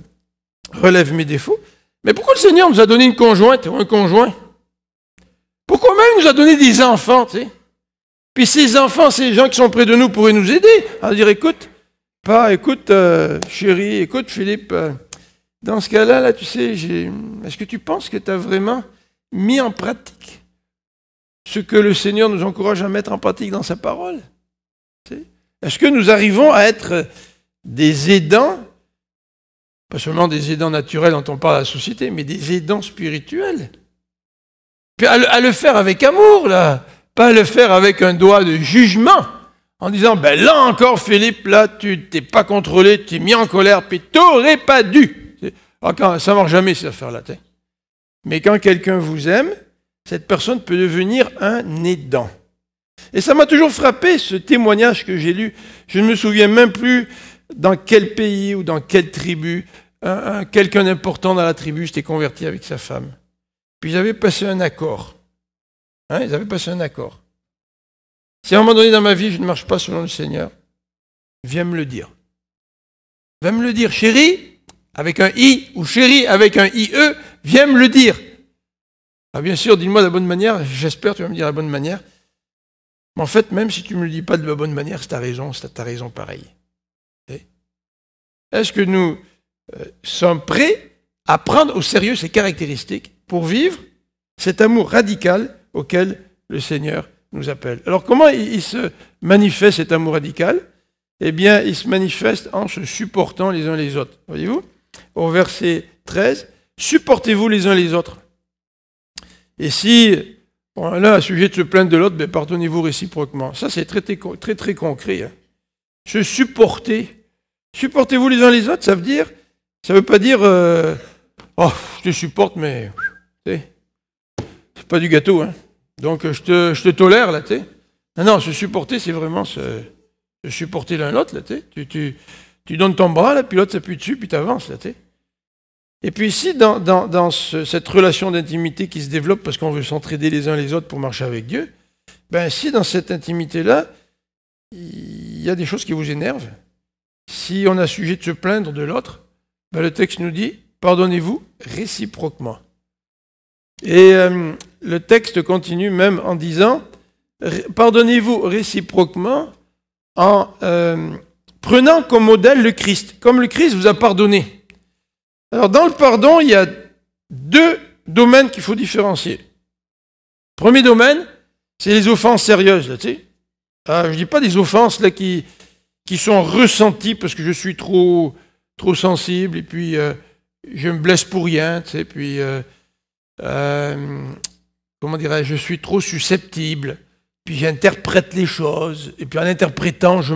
relève mes défauts. Mais pourquoi le Seigneur nous a donné une conjointe ou un conjoint? Pourquoi même nous a donné des enfants, tu sais? Puis ces enfants, ces gens qui sont près de nous pourraient nous aider à dire, écoute, pas, écoute, chéri, euh, chérie, écoute, Philippe, euh, dans ce cas-là, là, tu sais, est-ce que tu penses que tu as vraiment mis en pratique ce que le Seigneur nous encourage à mettre en pratique dans sa parole? Est-ce que nous arrivons à être des aidants, pas seulement des aidants naturels dont on parle à la société, mais des aidants spirituels Puis à le, faire avec amour, là, pas à le faire avec un doigt de jugement, en disant, ben là encore Philippe, là tu t'es pas contrôlé, tu es mis en colère, puis t'aurais pas dû. Ah, quand, ça marche jamais cette affaire-là. Mais quand quelqu'un vous aime, cette personne peut devenir un aidant. Et ça m'a toujours frappé, ce témoignage que j'ai lu. Je ne me souviens même plus dans quel pays ou dans quelle tribu. Quelqu'un d'important dans la tribu s'était converti avec sa femme. Puis ils avaient passé un accord. Hein, ils avaient passé un accord. Si à un moment donné dans ma vie, je ne marche pas selon le Seigneur, viens me le dire. Viens me le dire, chérie, avec un I, ou chérie, avec un IE, viens me le dire. Ah, bien sûr, dis-moi de la bonne manière, j'espère que tu vas me dire de la bonne manière. Mais en fait, même si tu ne me le dis pas de la bonne manière, c'est ta raison, c'est ta raison pareille. Eh? Est-ce que nous euh, sommes prêts à prendre au sérieux ces caractéristiques pour vivre cet amour radical auquel le Seigneur nous appelle Alors comment il, il se manifeste cet amour radical Eh bien, il se manifeste en se supportant les uns les autres. Voyez-vous Au verset 13, supportez-vous les uns les autres. Et si L'un à sujet de se plaindre de l'autre, mais ben, pardonnez-vous réciproquement. Ça, c'est très très, concret. Hein. Se supporter. Supportez-vous les uns les autres, ça veut dire, ça veut pas dire, euh, oh, je te supporte, mais c'est pas du gâteau. Hein. Donc, je te, tolère, là, tu Non, non, se supporter, c'est vraiment se, supporter l'un l'autre, là, tu, tu, tu donnes ton bras, là, puis l'autre s'appuie dessus, puis avances, là, tu et puis ici, dans, cette relation d'intimité qui se développe parce qu'on veut s'entraider les uns les autres pour marcher avec Dieu, ben si dans cette intimité-là, il y a des choses qui vous énervent, si on a sujet de se plaindre de l'autre, ben, le texte nous dit, pardonnez-vous réciproquement. Et euh, le texte continue même en disant, pardonnez-vous réciproquement en euh, prenant comme modèle le Christ, comme le Christ vous a pardonné. Alors dans le pardon, il y a deux domaines qu'il faut différencier. Premier domaine, c'est les offenses sérieuses, tu sais. Ah, je ne dis pas des offenses là, qui, qui sont ressenties parce que je suis trop, trop sensible et puis euh, je me blesse pour rien, tu sais, puis euh, euh, comment dirais-je, je suis trop susceptible, puis j'interprète les choses, et puis en interprétant, je,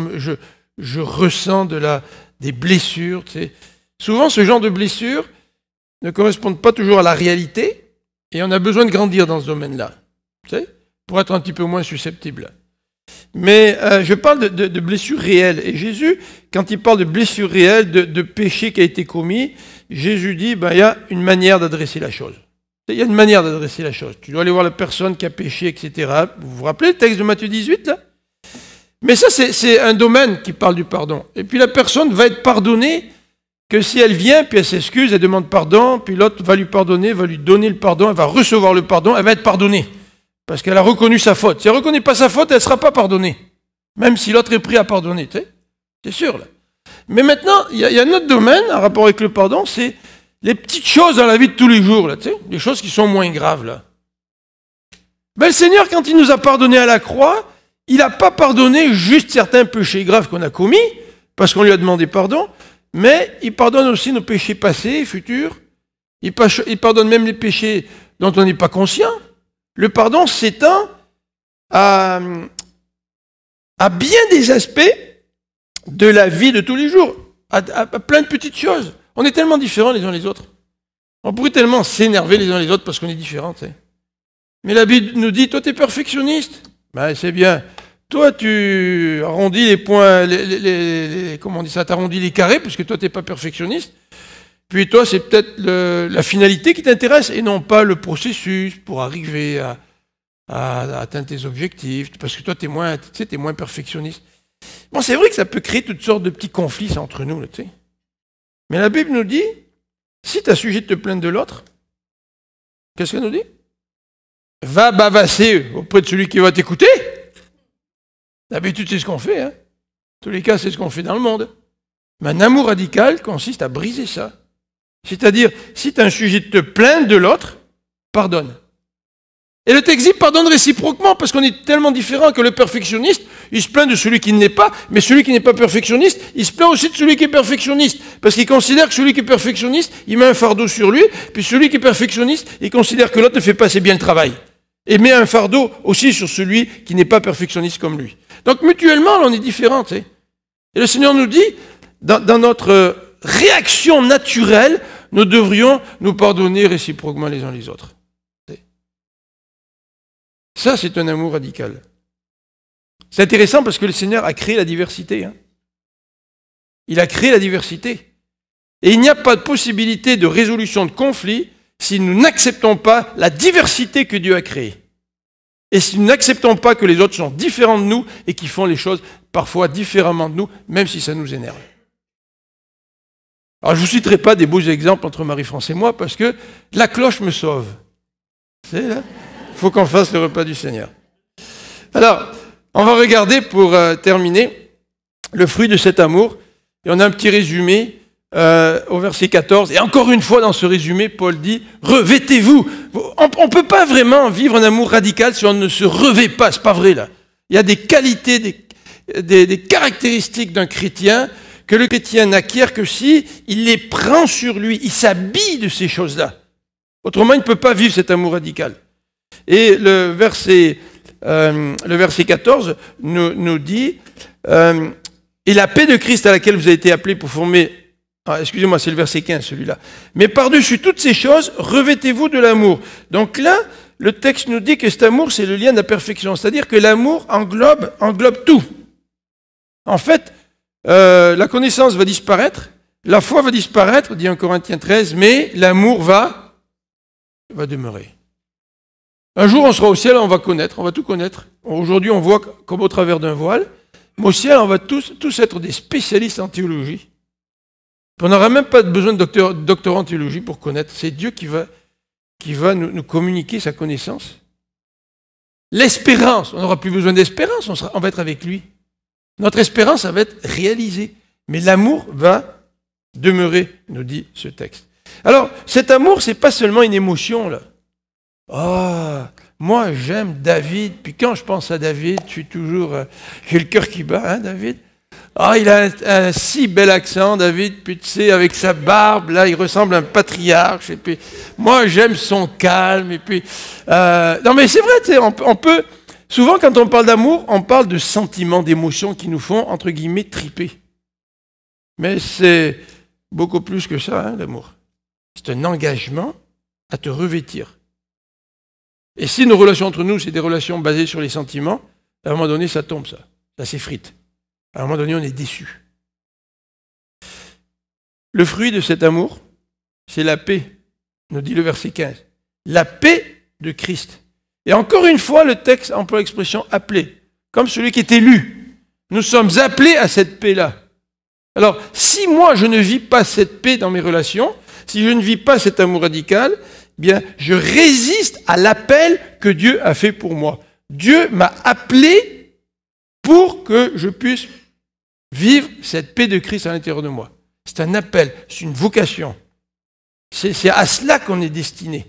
je, ressens de la, des blessures, tu sais. Souvent, ce genre de blessures ne correspondent pas toujours à la réalité, et on a besoin de grandir dans ce domaine-là, pour être un petit peu moins susceptible. Mais euh, je parle de, blessures réelles. Et Jésus, quand il parle de blessures réelles, de, péché qui a été commis, Jésus dit, ben, il y a une manière d'adresser la chose. Il y a une manière d'adresser la chose. Tu dois aller voir la personne qui a péché, etc. Vous vous rappelez le texte de Matthieu 18, Mais ça, c'est un domaine qui parle du pardon. Et puis la personne va être pardonnée que si elle vient, puis elle s'excuse, elle demande pardon, puis l'autre va lui pardonner, va lui donner le pardon, elle va recevoir le pardon, elle va être pardonnée. Parce qu'elle a reconnu sa faute. Si elle ne reconnaît pas sa faute, elle ne sera pas pardonnée. Même si l'autre est pris à pardonner, tu sais. C'est sûr, là. Mais maintenant, il y, a un autre domaine en rapport avec le pardon, c'est les petites choses dans la vie de tous les jours, là, tu sais. Les choses qui sont moins graves, là. Mais ben, le Seigneur, quand il nous a pardonné à la croix, il n'a pas pardonné juste certains péchés graves qu'on a commis, parce qu'on lui a demandé pardon, mais il pardonne aussi nos péchés passés et futurs. Il, pardonne même les péchés dont on n'est pas conscient. Le pardon s'étend à, bien des aspects de la vie de tous les jours, à, plein de petites choses. On est tellement différents les uns les autres. On pourrait tellement s'énerver les uns les autres parce qu'on est différents. Mais la Bible nous dit, toi tu es perfectionniste. Ben, c'est bien, toi, tu arrondis les points, les, les, comment on dit ça, t'arrondis les carrés, parce que toi, t'es pas perfectionniste. Puis toi, c'est peut-être la finalité qui t'intéresse et non pas le processus pour arriver à, atteindre tes objectifs, parce que toi, tu es, moins, tu sais, moins perfectionniste. Bon, c'est vrai que ça peut créer toutes sortes de petits conflits entre nous, tu sais. Mais la Bible nous dit, si tu sujet de te plaindre de l'autre, qu'est-ce qu'elle nous dit Va bavasser auprès de celui qui va t'écouter. D'habitude, c'est ce qu'on fait. Hein. tous les cas, c'est ce qu'on fait dans le monde. Mais un amour radical consiste à briser ça. C'est-à-dire, si tu as un sujet de te plaindre de l'autre, pardonne. Et le texte pardonne réciproquement parce qu'on est tellement différent que le perfectionniste, il se plaint de celui qui n'est pas, mais celui qui n'est pas perfectionniste, il se plaint aussi de celui qui est perfectionniste parce qu'il considère que celui qui est perfectionniste, il met un fardeau sur lui, puis celui qui est perfectionniste, il considère que l'autre ne fait pas assez bien le travail et met un fardeau aussi sur celui qui n'est pas perfectionniste comme lui. Donc mutuellement, on est différents. Et le Seigneur nous dit, dans, notre réaction naturelle, nous devrions nous pardonner réciproquement les uns les autres. Ça, c'est un amour radical. C'est intéressant parce que le Seigneur a créé la diversité. Hein. Il a créé la diversité. Et il n'y a pas de possibilité de résolution de conflit si nous n'acceptons pas la diversité que Dieu a créée. Et si nous n'acceptons pas que les autres sont différents de nous et qu'ils font les choses parfois différemment de nous, même si ça nous énerve. Alors je ne vous citerai pas des beaux exemples entre Marie-France et moi parce que la cloche me sauve. Il faut qu'on fasse le repas du Seigneur. Alors, on va regarder pour euh, terminer le fruit de cet amour. Et on a un petit résumé euh, au verset 14. Et encore une fois, dans ce résumé, Paul dit, revêtez-vous. On ne peut pas vraiment vivre un amour radical si on ne se revêt pas, c'est pas vrai là. Il y a des qualités, des, caractéristiques d'un chrétien que le chrétien n'acquiert que si il les prend sur lui, il s'habille de ces choses-là. Autrement, il ne peut pas vivre cet amour radical. Et le verset, euh, le verset 14 nous, dit, euh, et la paix de Christ à laquelle vous avez été appelés pour former ah, excusez-moi, c'est le verset 15 celui-là. Mais par-dessus toutes ces choses, revêtez-vous de l'amour. Donc là, le texte nous dit que cet amour, c'est le lien de la perfection. C'est-à-dire que l'amour englobe, englobe tout. En fait, euh, la connaissance va disparaître, la foi va disparaître, dit en Corinthiens 13, mais l'amour va, va demeurer. Un jour, on sera au ciel, on va connaître, on va tout connaître. Aujourd'hui, on voit comme au travers d'un voile. Mais au ciel, on va tous, tous être des spécialistes en théologie. On n'aura même pas besoin de docteur, doctorant en théologie pour connaître. C'est Dieu qui va, qui va nous, communiquer sa connaissance. L'espérance, on n'aura plus besoin d'espérance, on, sera, va être avec lui. Notre espérance, va être réalisée. Mais l'amour va demeurer, nous dit ce texte. Alors, cet amour, c'est pas seulement une émotion, là. Ah, oh, moi, j'aime David. Puis quand je pense à David, je suis toujours. Euh, j'ai le cœur qui bat, hein, David ah, il a un, si bel accent, David, puis tu sais, avec sa barbe, là, il ressemble à un patriarche. Et puis, moi, j'aime son calme. Et puis, euh, non, mais c'est vrai, tu sais, on, peut. Souvent, quand on parle d'amour, on parle de sentiments, d'émotions qui nous font, entre guillemets, triper. Mais c'est beaucoup plus que ça, hein, l'amour. C'est un engagement à te revêtir. Et si nos relations entre nous, c'est des relations basées sur les sentiments, à un moment donné, ça tombe, ça. Ça s'effrite. À un moment donné, on est déçu. Le fruit de cet amour, c'est la paix, nous dit le verset 15. La paix de Christ. Et encore une fois, le texte emploie l'expression appelé, comme celui qui est élu. Nous sommes appelés à cette paix-là. Alors, si moi je ne vis pas cette paix dans mes relations, si je ne vis pas cet amour radical, eh bien, je résiste à l'appel que Dieu a fait pour moi. Dieu m'a appelé pour que je puisse vivre cette paix de Christ à l'intérieur de moi. C'est un appel, c'est une vocation. C'est à cela qu'on est destiné.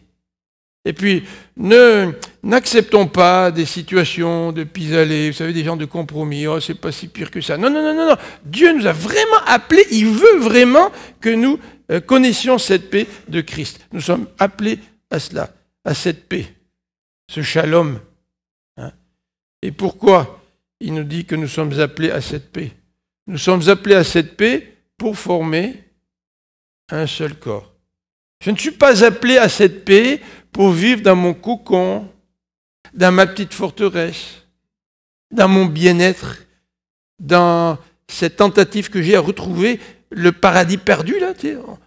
Et puis, ne n'acceptons pas des situations de pis-aller, vous savez, des gens de compromis, oh, c'est pas si pire que ça. Non, non, non, non, non. Dieu nous a vraiment appelés, il veut vraiment que nous euh, connaissions cette paix de Christ. Nous sommes appelés à cela, à cette paix, ce shalom. Hein. Et pourquoi il nous dit que nous sommes appelés à cette paix. Nous sommes appelés à cette paix pour former un seul corps. Je ne suis pas appelé à cette paix pour vivre dans mon cocon, dans ma petite forteresse, dans mon bien-être, dans cette tentative que j'ai à retrouver le paradis perdu, là,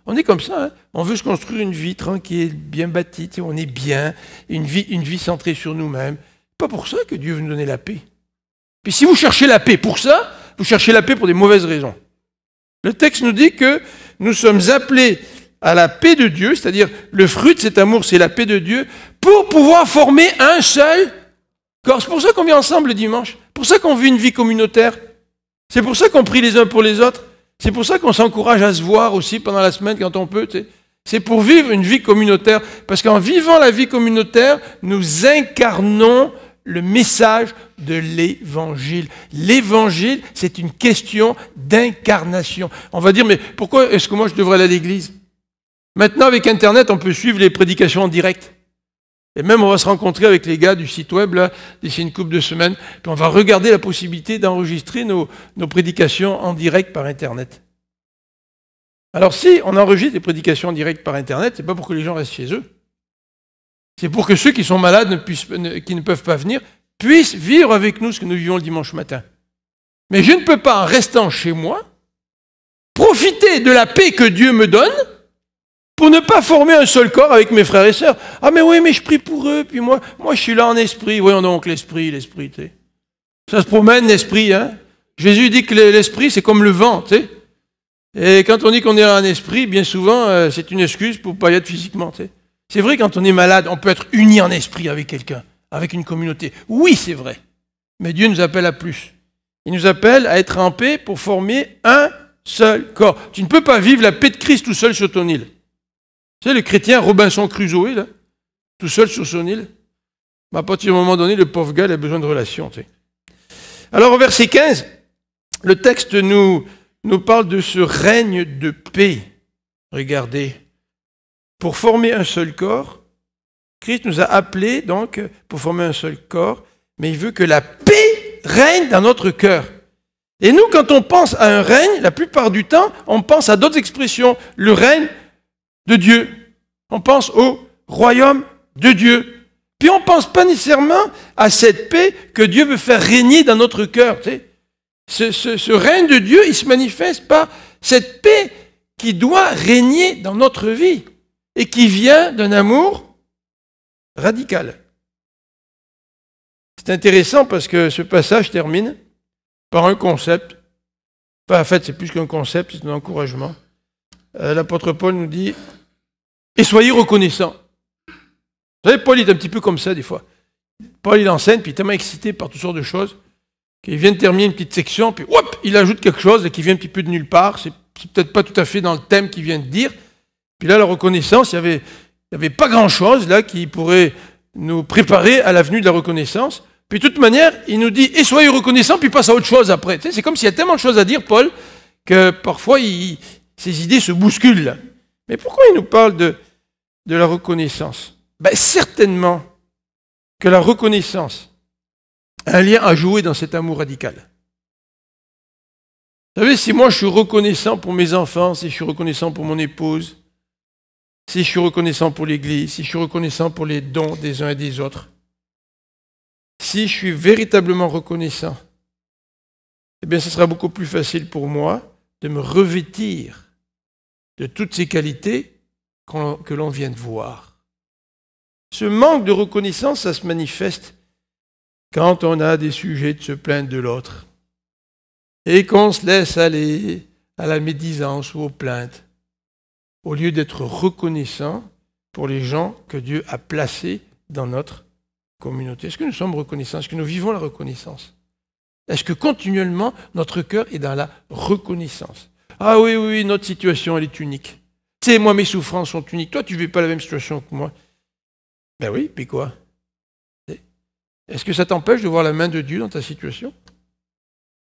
on est comme ça. Hein. On veut se construire une vie tranquille, bien bâtie, on est bien, une vie, une vie centrée sur nous-mêmes. Pas pour ça que Dieu veut nous donner la paix. Puis si vous cherchez la paix pour ça, vous cherchez la paix pour des mauvaises raisons. Le texte nous dit que nous sommes appelés à la paix de Dieu, c'est-à-dire le fruit de cet amour, c'est la paix de Dieu, pour pouvoir former un seul corps. C'est pour ça qu'on vient ensemble le dimanche, pour ça qu'on vit une vie communautaire, c'est pour ça qu'on prie les uns pour les autres, c'est pour ça qu'on s'encourage à se voir aussi pendant la semaine quand on peut. C'est pour vivre une vie communautaire, parce qu'en vivant la vie communautaire, nous incarnons le message de l'évangile. L'évangile, c'est une question d'incarnation. On va dire, mais pourquoi est-ce que moi je devrais aller à l'église Maintenant, avec Internet, on peut suivre les prédications en direct. Et même, on va se rencontrer avec les gars du site web, là, d'ici une couple de semaines, puis on va regarder la possibilité d'enregistrer nos, prédications en direct par Internet. Alors si on enregistre les prédications en direct par Internet, n'est pas pour que les gens restent chez eux. C'est pour que ceux qui sont malades, qui ne peuvent pas venir, puissent vivre avec nous ce que nous vivons le dimanche matin. Mais je ne peux pas, en restant chez moi, profiter de la paix que Dieu me donne pour ne pas former un seul corps avec mes frères et sœurs. Ah mais oui, mais je prie pour eux, puis moi, moi je suis là en esprit. Voyons donc l'esprit, l'esprit, tu sais. Ça se promène l'esprit, hein. Jésus dit que l'esprit c'est comme le vent, tu Et quand on dit qu'on est en esprit, bien souvent euh, c'est une excuse pour pas y être physiquement, tu c'est vrai, quand on est malade, on peut être uni en esprit avec quelqu'un, avec une communauté. Oui, c'est vrai. Mais Dieu nous appelle à plus. Il nous appelle à être en paix pour former un seul corps. Tu ne peux pas vivre la paix de Christ tout seul sur ton île. Tu sais, le chrétien Robinson Crusoe, là, tout seul sur son île. Mais à partir du moment donné, le pauvre gars, il a besoin de relations. Alors, au verset 15, le texte nous, nous parle de ce règne de paix. Regardez, pour former un seul corps. Christ nous a appelés donc pour former un seul corps, mais il veut que la paix règne dans notre cœur. Et nous, quand on pense à un règne, la plupart du temps, on pense à d'autres expressions. Le règne de Dieu. On pense au royaume de Dieu. Puis on ne pense pas nécessairement à cette paix que Dieu veut faire régner dans notre cœur. ce, ce, règne de Dieu, il se manifeste par cette paix qui doit régner dans notre vie et qui vient d'un amour radical. C'est intéressant parce que ce passage termine par un concept. Enfin, en fait, c'est plus qu'un concept, c'est un encouragement. Euh, l'apôtre Paul nous dit Et soyez reconnaissants. Vous savez, Paul est un petit peu comme ça des fois. Paul, il enseigne, puis il est tellement excité par toutes sortes de choses qu'il vient de terminer une petite section, puis hop, il ajoute quelque chose qui vient un petit peu de nulle part. C'est peut-être pas tout à fait dans le thème qu'il vient de dire, puis là, la reconnaissance, il n'y avait, pas grand-chose là qui pourrait nous préparer à l'avenue de la reconnaissance. Puis de toute manière, il nous dit, et soyez reconnaissants, puis passe à autre chose après. c'est comme s'il y a tellement de choses à dire, Paul, que parfois ses idées se bousculent. Mais pourquoi il nous parle de, la reconnaissance ben, Certainement que la reconnaissance a un lien à jouer dans cet amour radical. Vous savez, si moi je suis reconnaissant pour mes enfants, si je suis reconnaissant pour mon épouse, si je suis reconnaissant pour l'Église, si je suis reconnaissant pour les dons des uns et des autres, si je suis véritablement reconnaissant, eh bien, ce sera beaucoup plus facile pour moi de me revêtir de toutes ces qualités que l'on vient de voir. Ce manque de reconnaissance, ça se manifeste quand on a des sujets de se plaindre de l'autre et qu'on se laisse aller à la médisance ou aux plaintes au lieu d'être reconnaissant pour les gens que Dieu a placés dans notre communauté. Est-ce que nous sommes reconnaissants Est-ce que nous vivons la reconnaissance Est-ce que continuellement notre cœur est dans la reconnaissance Ah oui, oui, oui, notre situation, elle est unique. Tu sais, moi, mes souffrances sont uniques. Toi, tu ne vis pas la même situation que moi. Ben oui, puis quoi Est-ce que ça t'empêche de voir la main de Dieu dans ta situation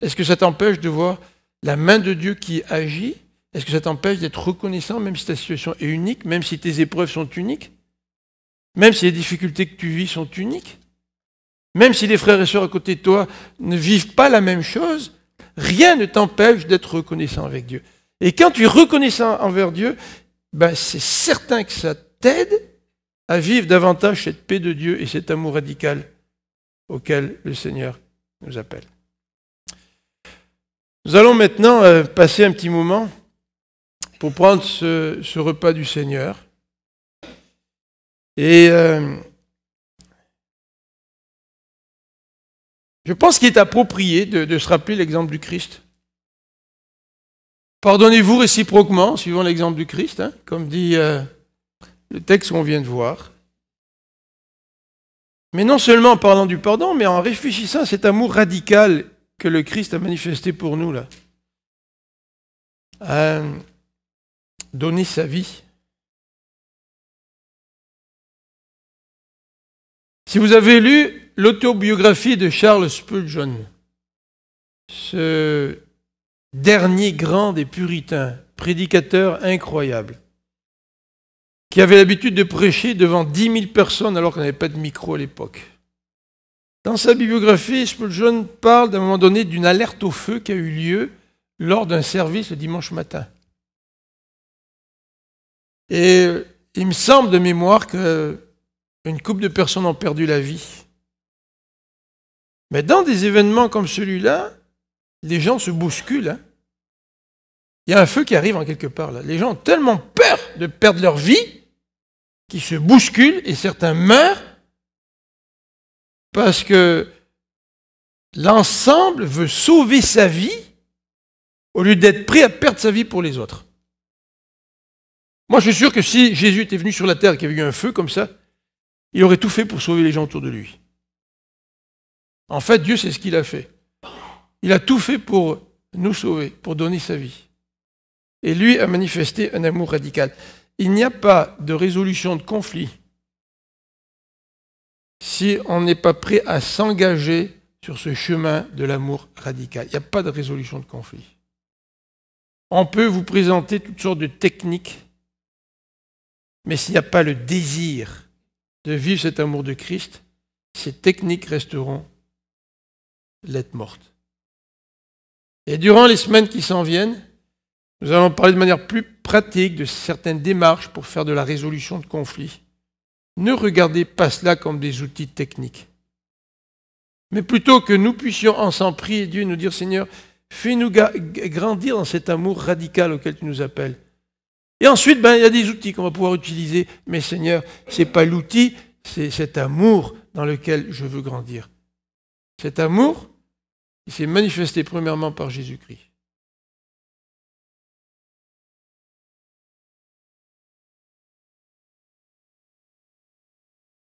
Est-ce que ça t'empêche de voir la main de Dieu qui agit est-ce que ça t'empêche d'être reconnaissant même si ta situation est unique, même si tes épreuves sont uniques, même si les difficultés que tu vis sont uniques, même si les frères et sœurs à côté de toi ne vivent pas la même chose, rien ne t'empêche d'être reconnaissant avec Dieu. Et quand tu es reconnaissant envers Dieu, ben c'est certain que ça t'aide à vivre davantage cette paix de Dieu et cet amour radical auquel le Seigneur nous appelle. Nous allons maintenant euh, passer un petit moment pour prendre ce, repas du Seigneur. Et euh, je pense qu'il est approprié de, se rappeler l'exemple du Christ. Pardonnez-vous réciproquement, suivant l'exemple du Christ, hein, comme dit euh, le texte qu'on vient de voir. Mais non seulement en parlant du pardon, mais en réfléchissant à cet amour radical que le Christ a manifesté pour nous là. Euh, donner sa vie. Si vous avez lu l'autobiographie de Charles Spurgeon, ce dernier grand des puritains, prédicateur incroyable, qui avait l'habitude de prêcher devant dix 000 personnes alors qu'on n'avait pas de micro à l'époque. Dans sa bibliographie, Spurgeon parle d'un moment donné d'une alerte au feu qui a eu lieu lors d'un service le dimanche matin. Et il me semble de mémoire que une couple de personnes ont perdu la vie. Mais dans des événements comme celui-là, les gens se bousculent. Hein. Il y a un feu qui arrive en quelque part. Là. Les gens ont tellement peur de perdre leur vie qu'ils se bousculent et certains meurent parce que l'ensemble veut sauver sa vie au lieu d'être prêt à perdre sa vie pour les autres. Moi, je suis sûr que si Jésus était venu sur la terre et qu'il y avait eu un feu comme ça, il aurait tout fait pour sauver les gens autour de lui. En fait, Dieu, c'est ce qu'il a fait. Il a tout fait pour nous sauver, pour donner sa vie. Et lui a manifesté un amour radical. Il n'y a pas de résolution de conflit si on n'est pas prêt à s'engager sur ce chemin de l'amour radical. Il n'y a pas de résolution de conflit. On peut vous présenter toutes sortes de techniques mais s'il n'y a pas le désir de vivre cet amour de Christ, ces techniques resteront lettres mortes. Et durant les semaines qui s'en viennent, nous allons parler de manière plus pratique de certaines démarches pour faire de la résolution de conflits. Ne regardez pas cela comme des outils techniques. Mais plutôt que nous puissions s'en prier Dieu et nous dire Seigneur, fais-nous grandir dans cet amour radical auquel tu nous appelles. Et ensuite, ben, il y a des outils qu'on va pouvoir utiliser. Mais Seigneur, ce n'est pas l'outil, c'est cet amour dans lequel je veux grandir. Cet amour, il s'est manifesté premièrement par Jésus-Christ.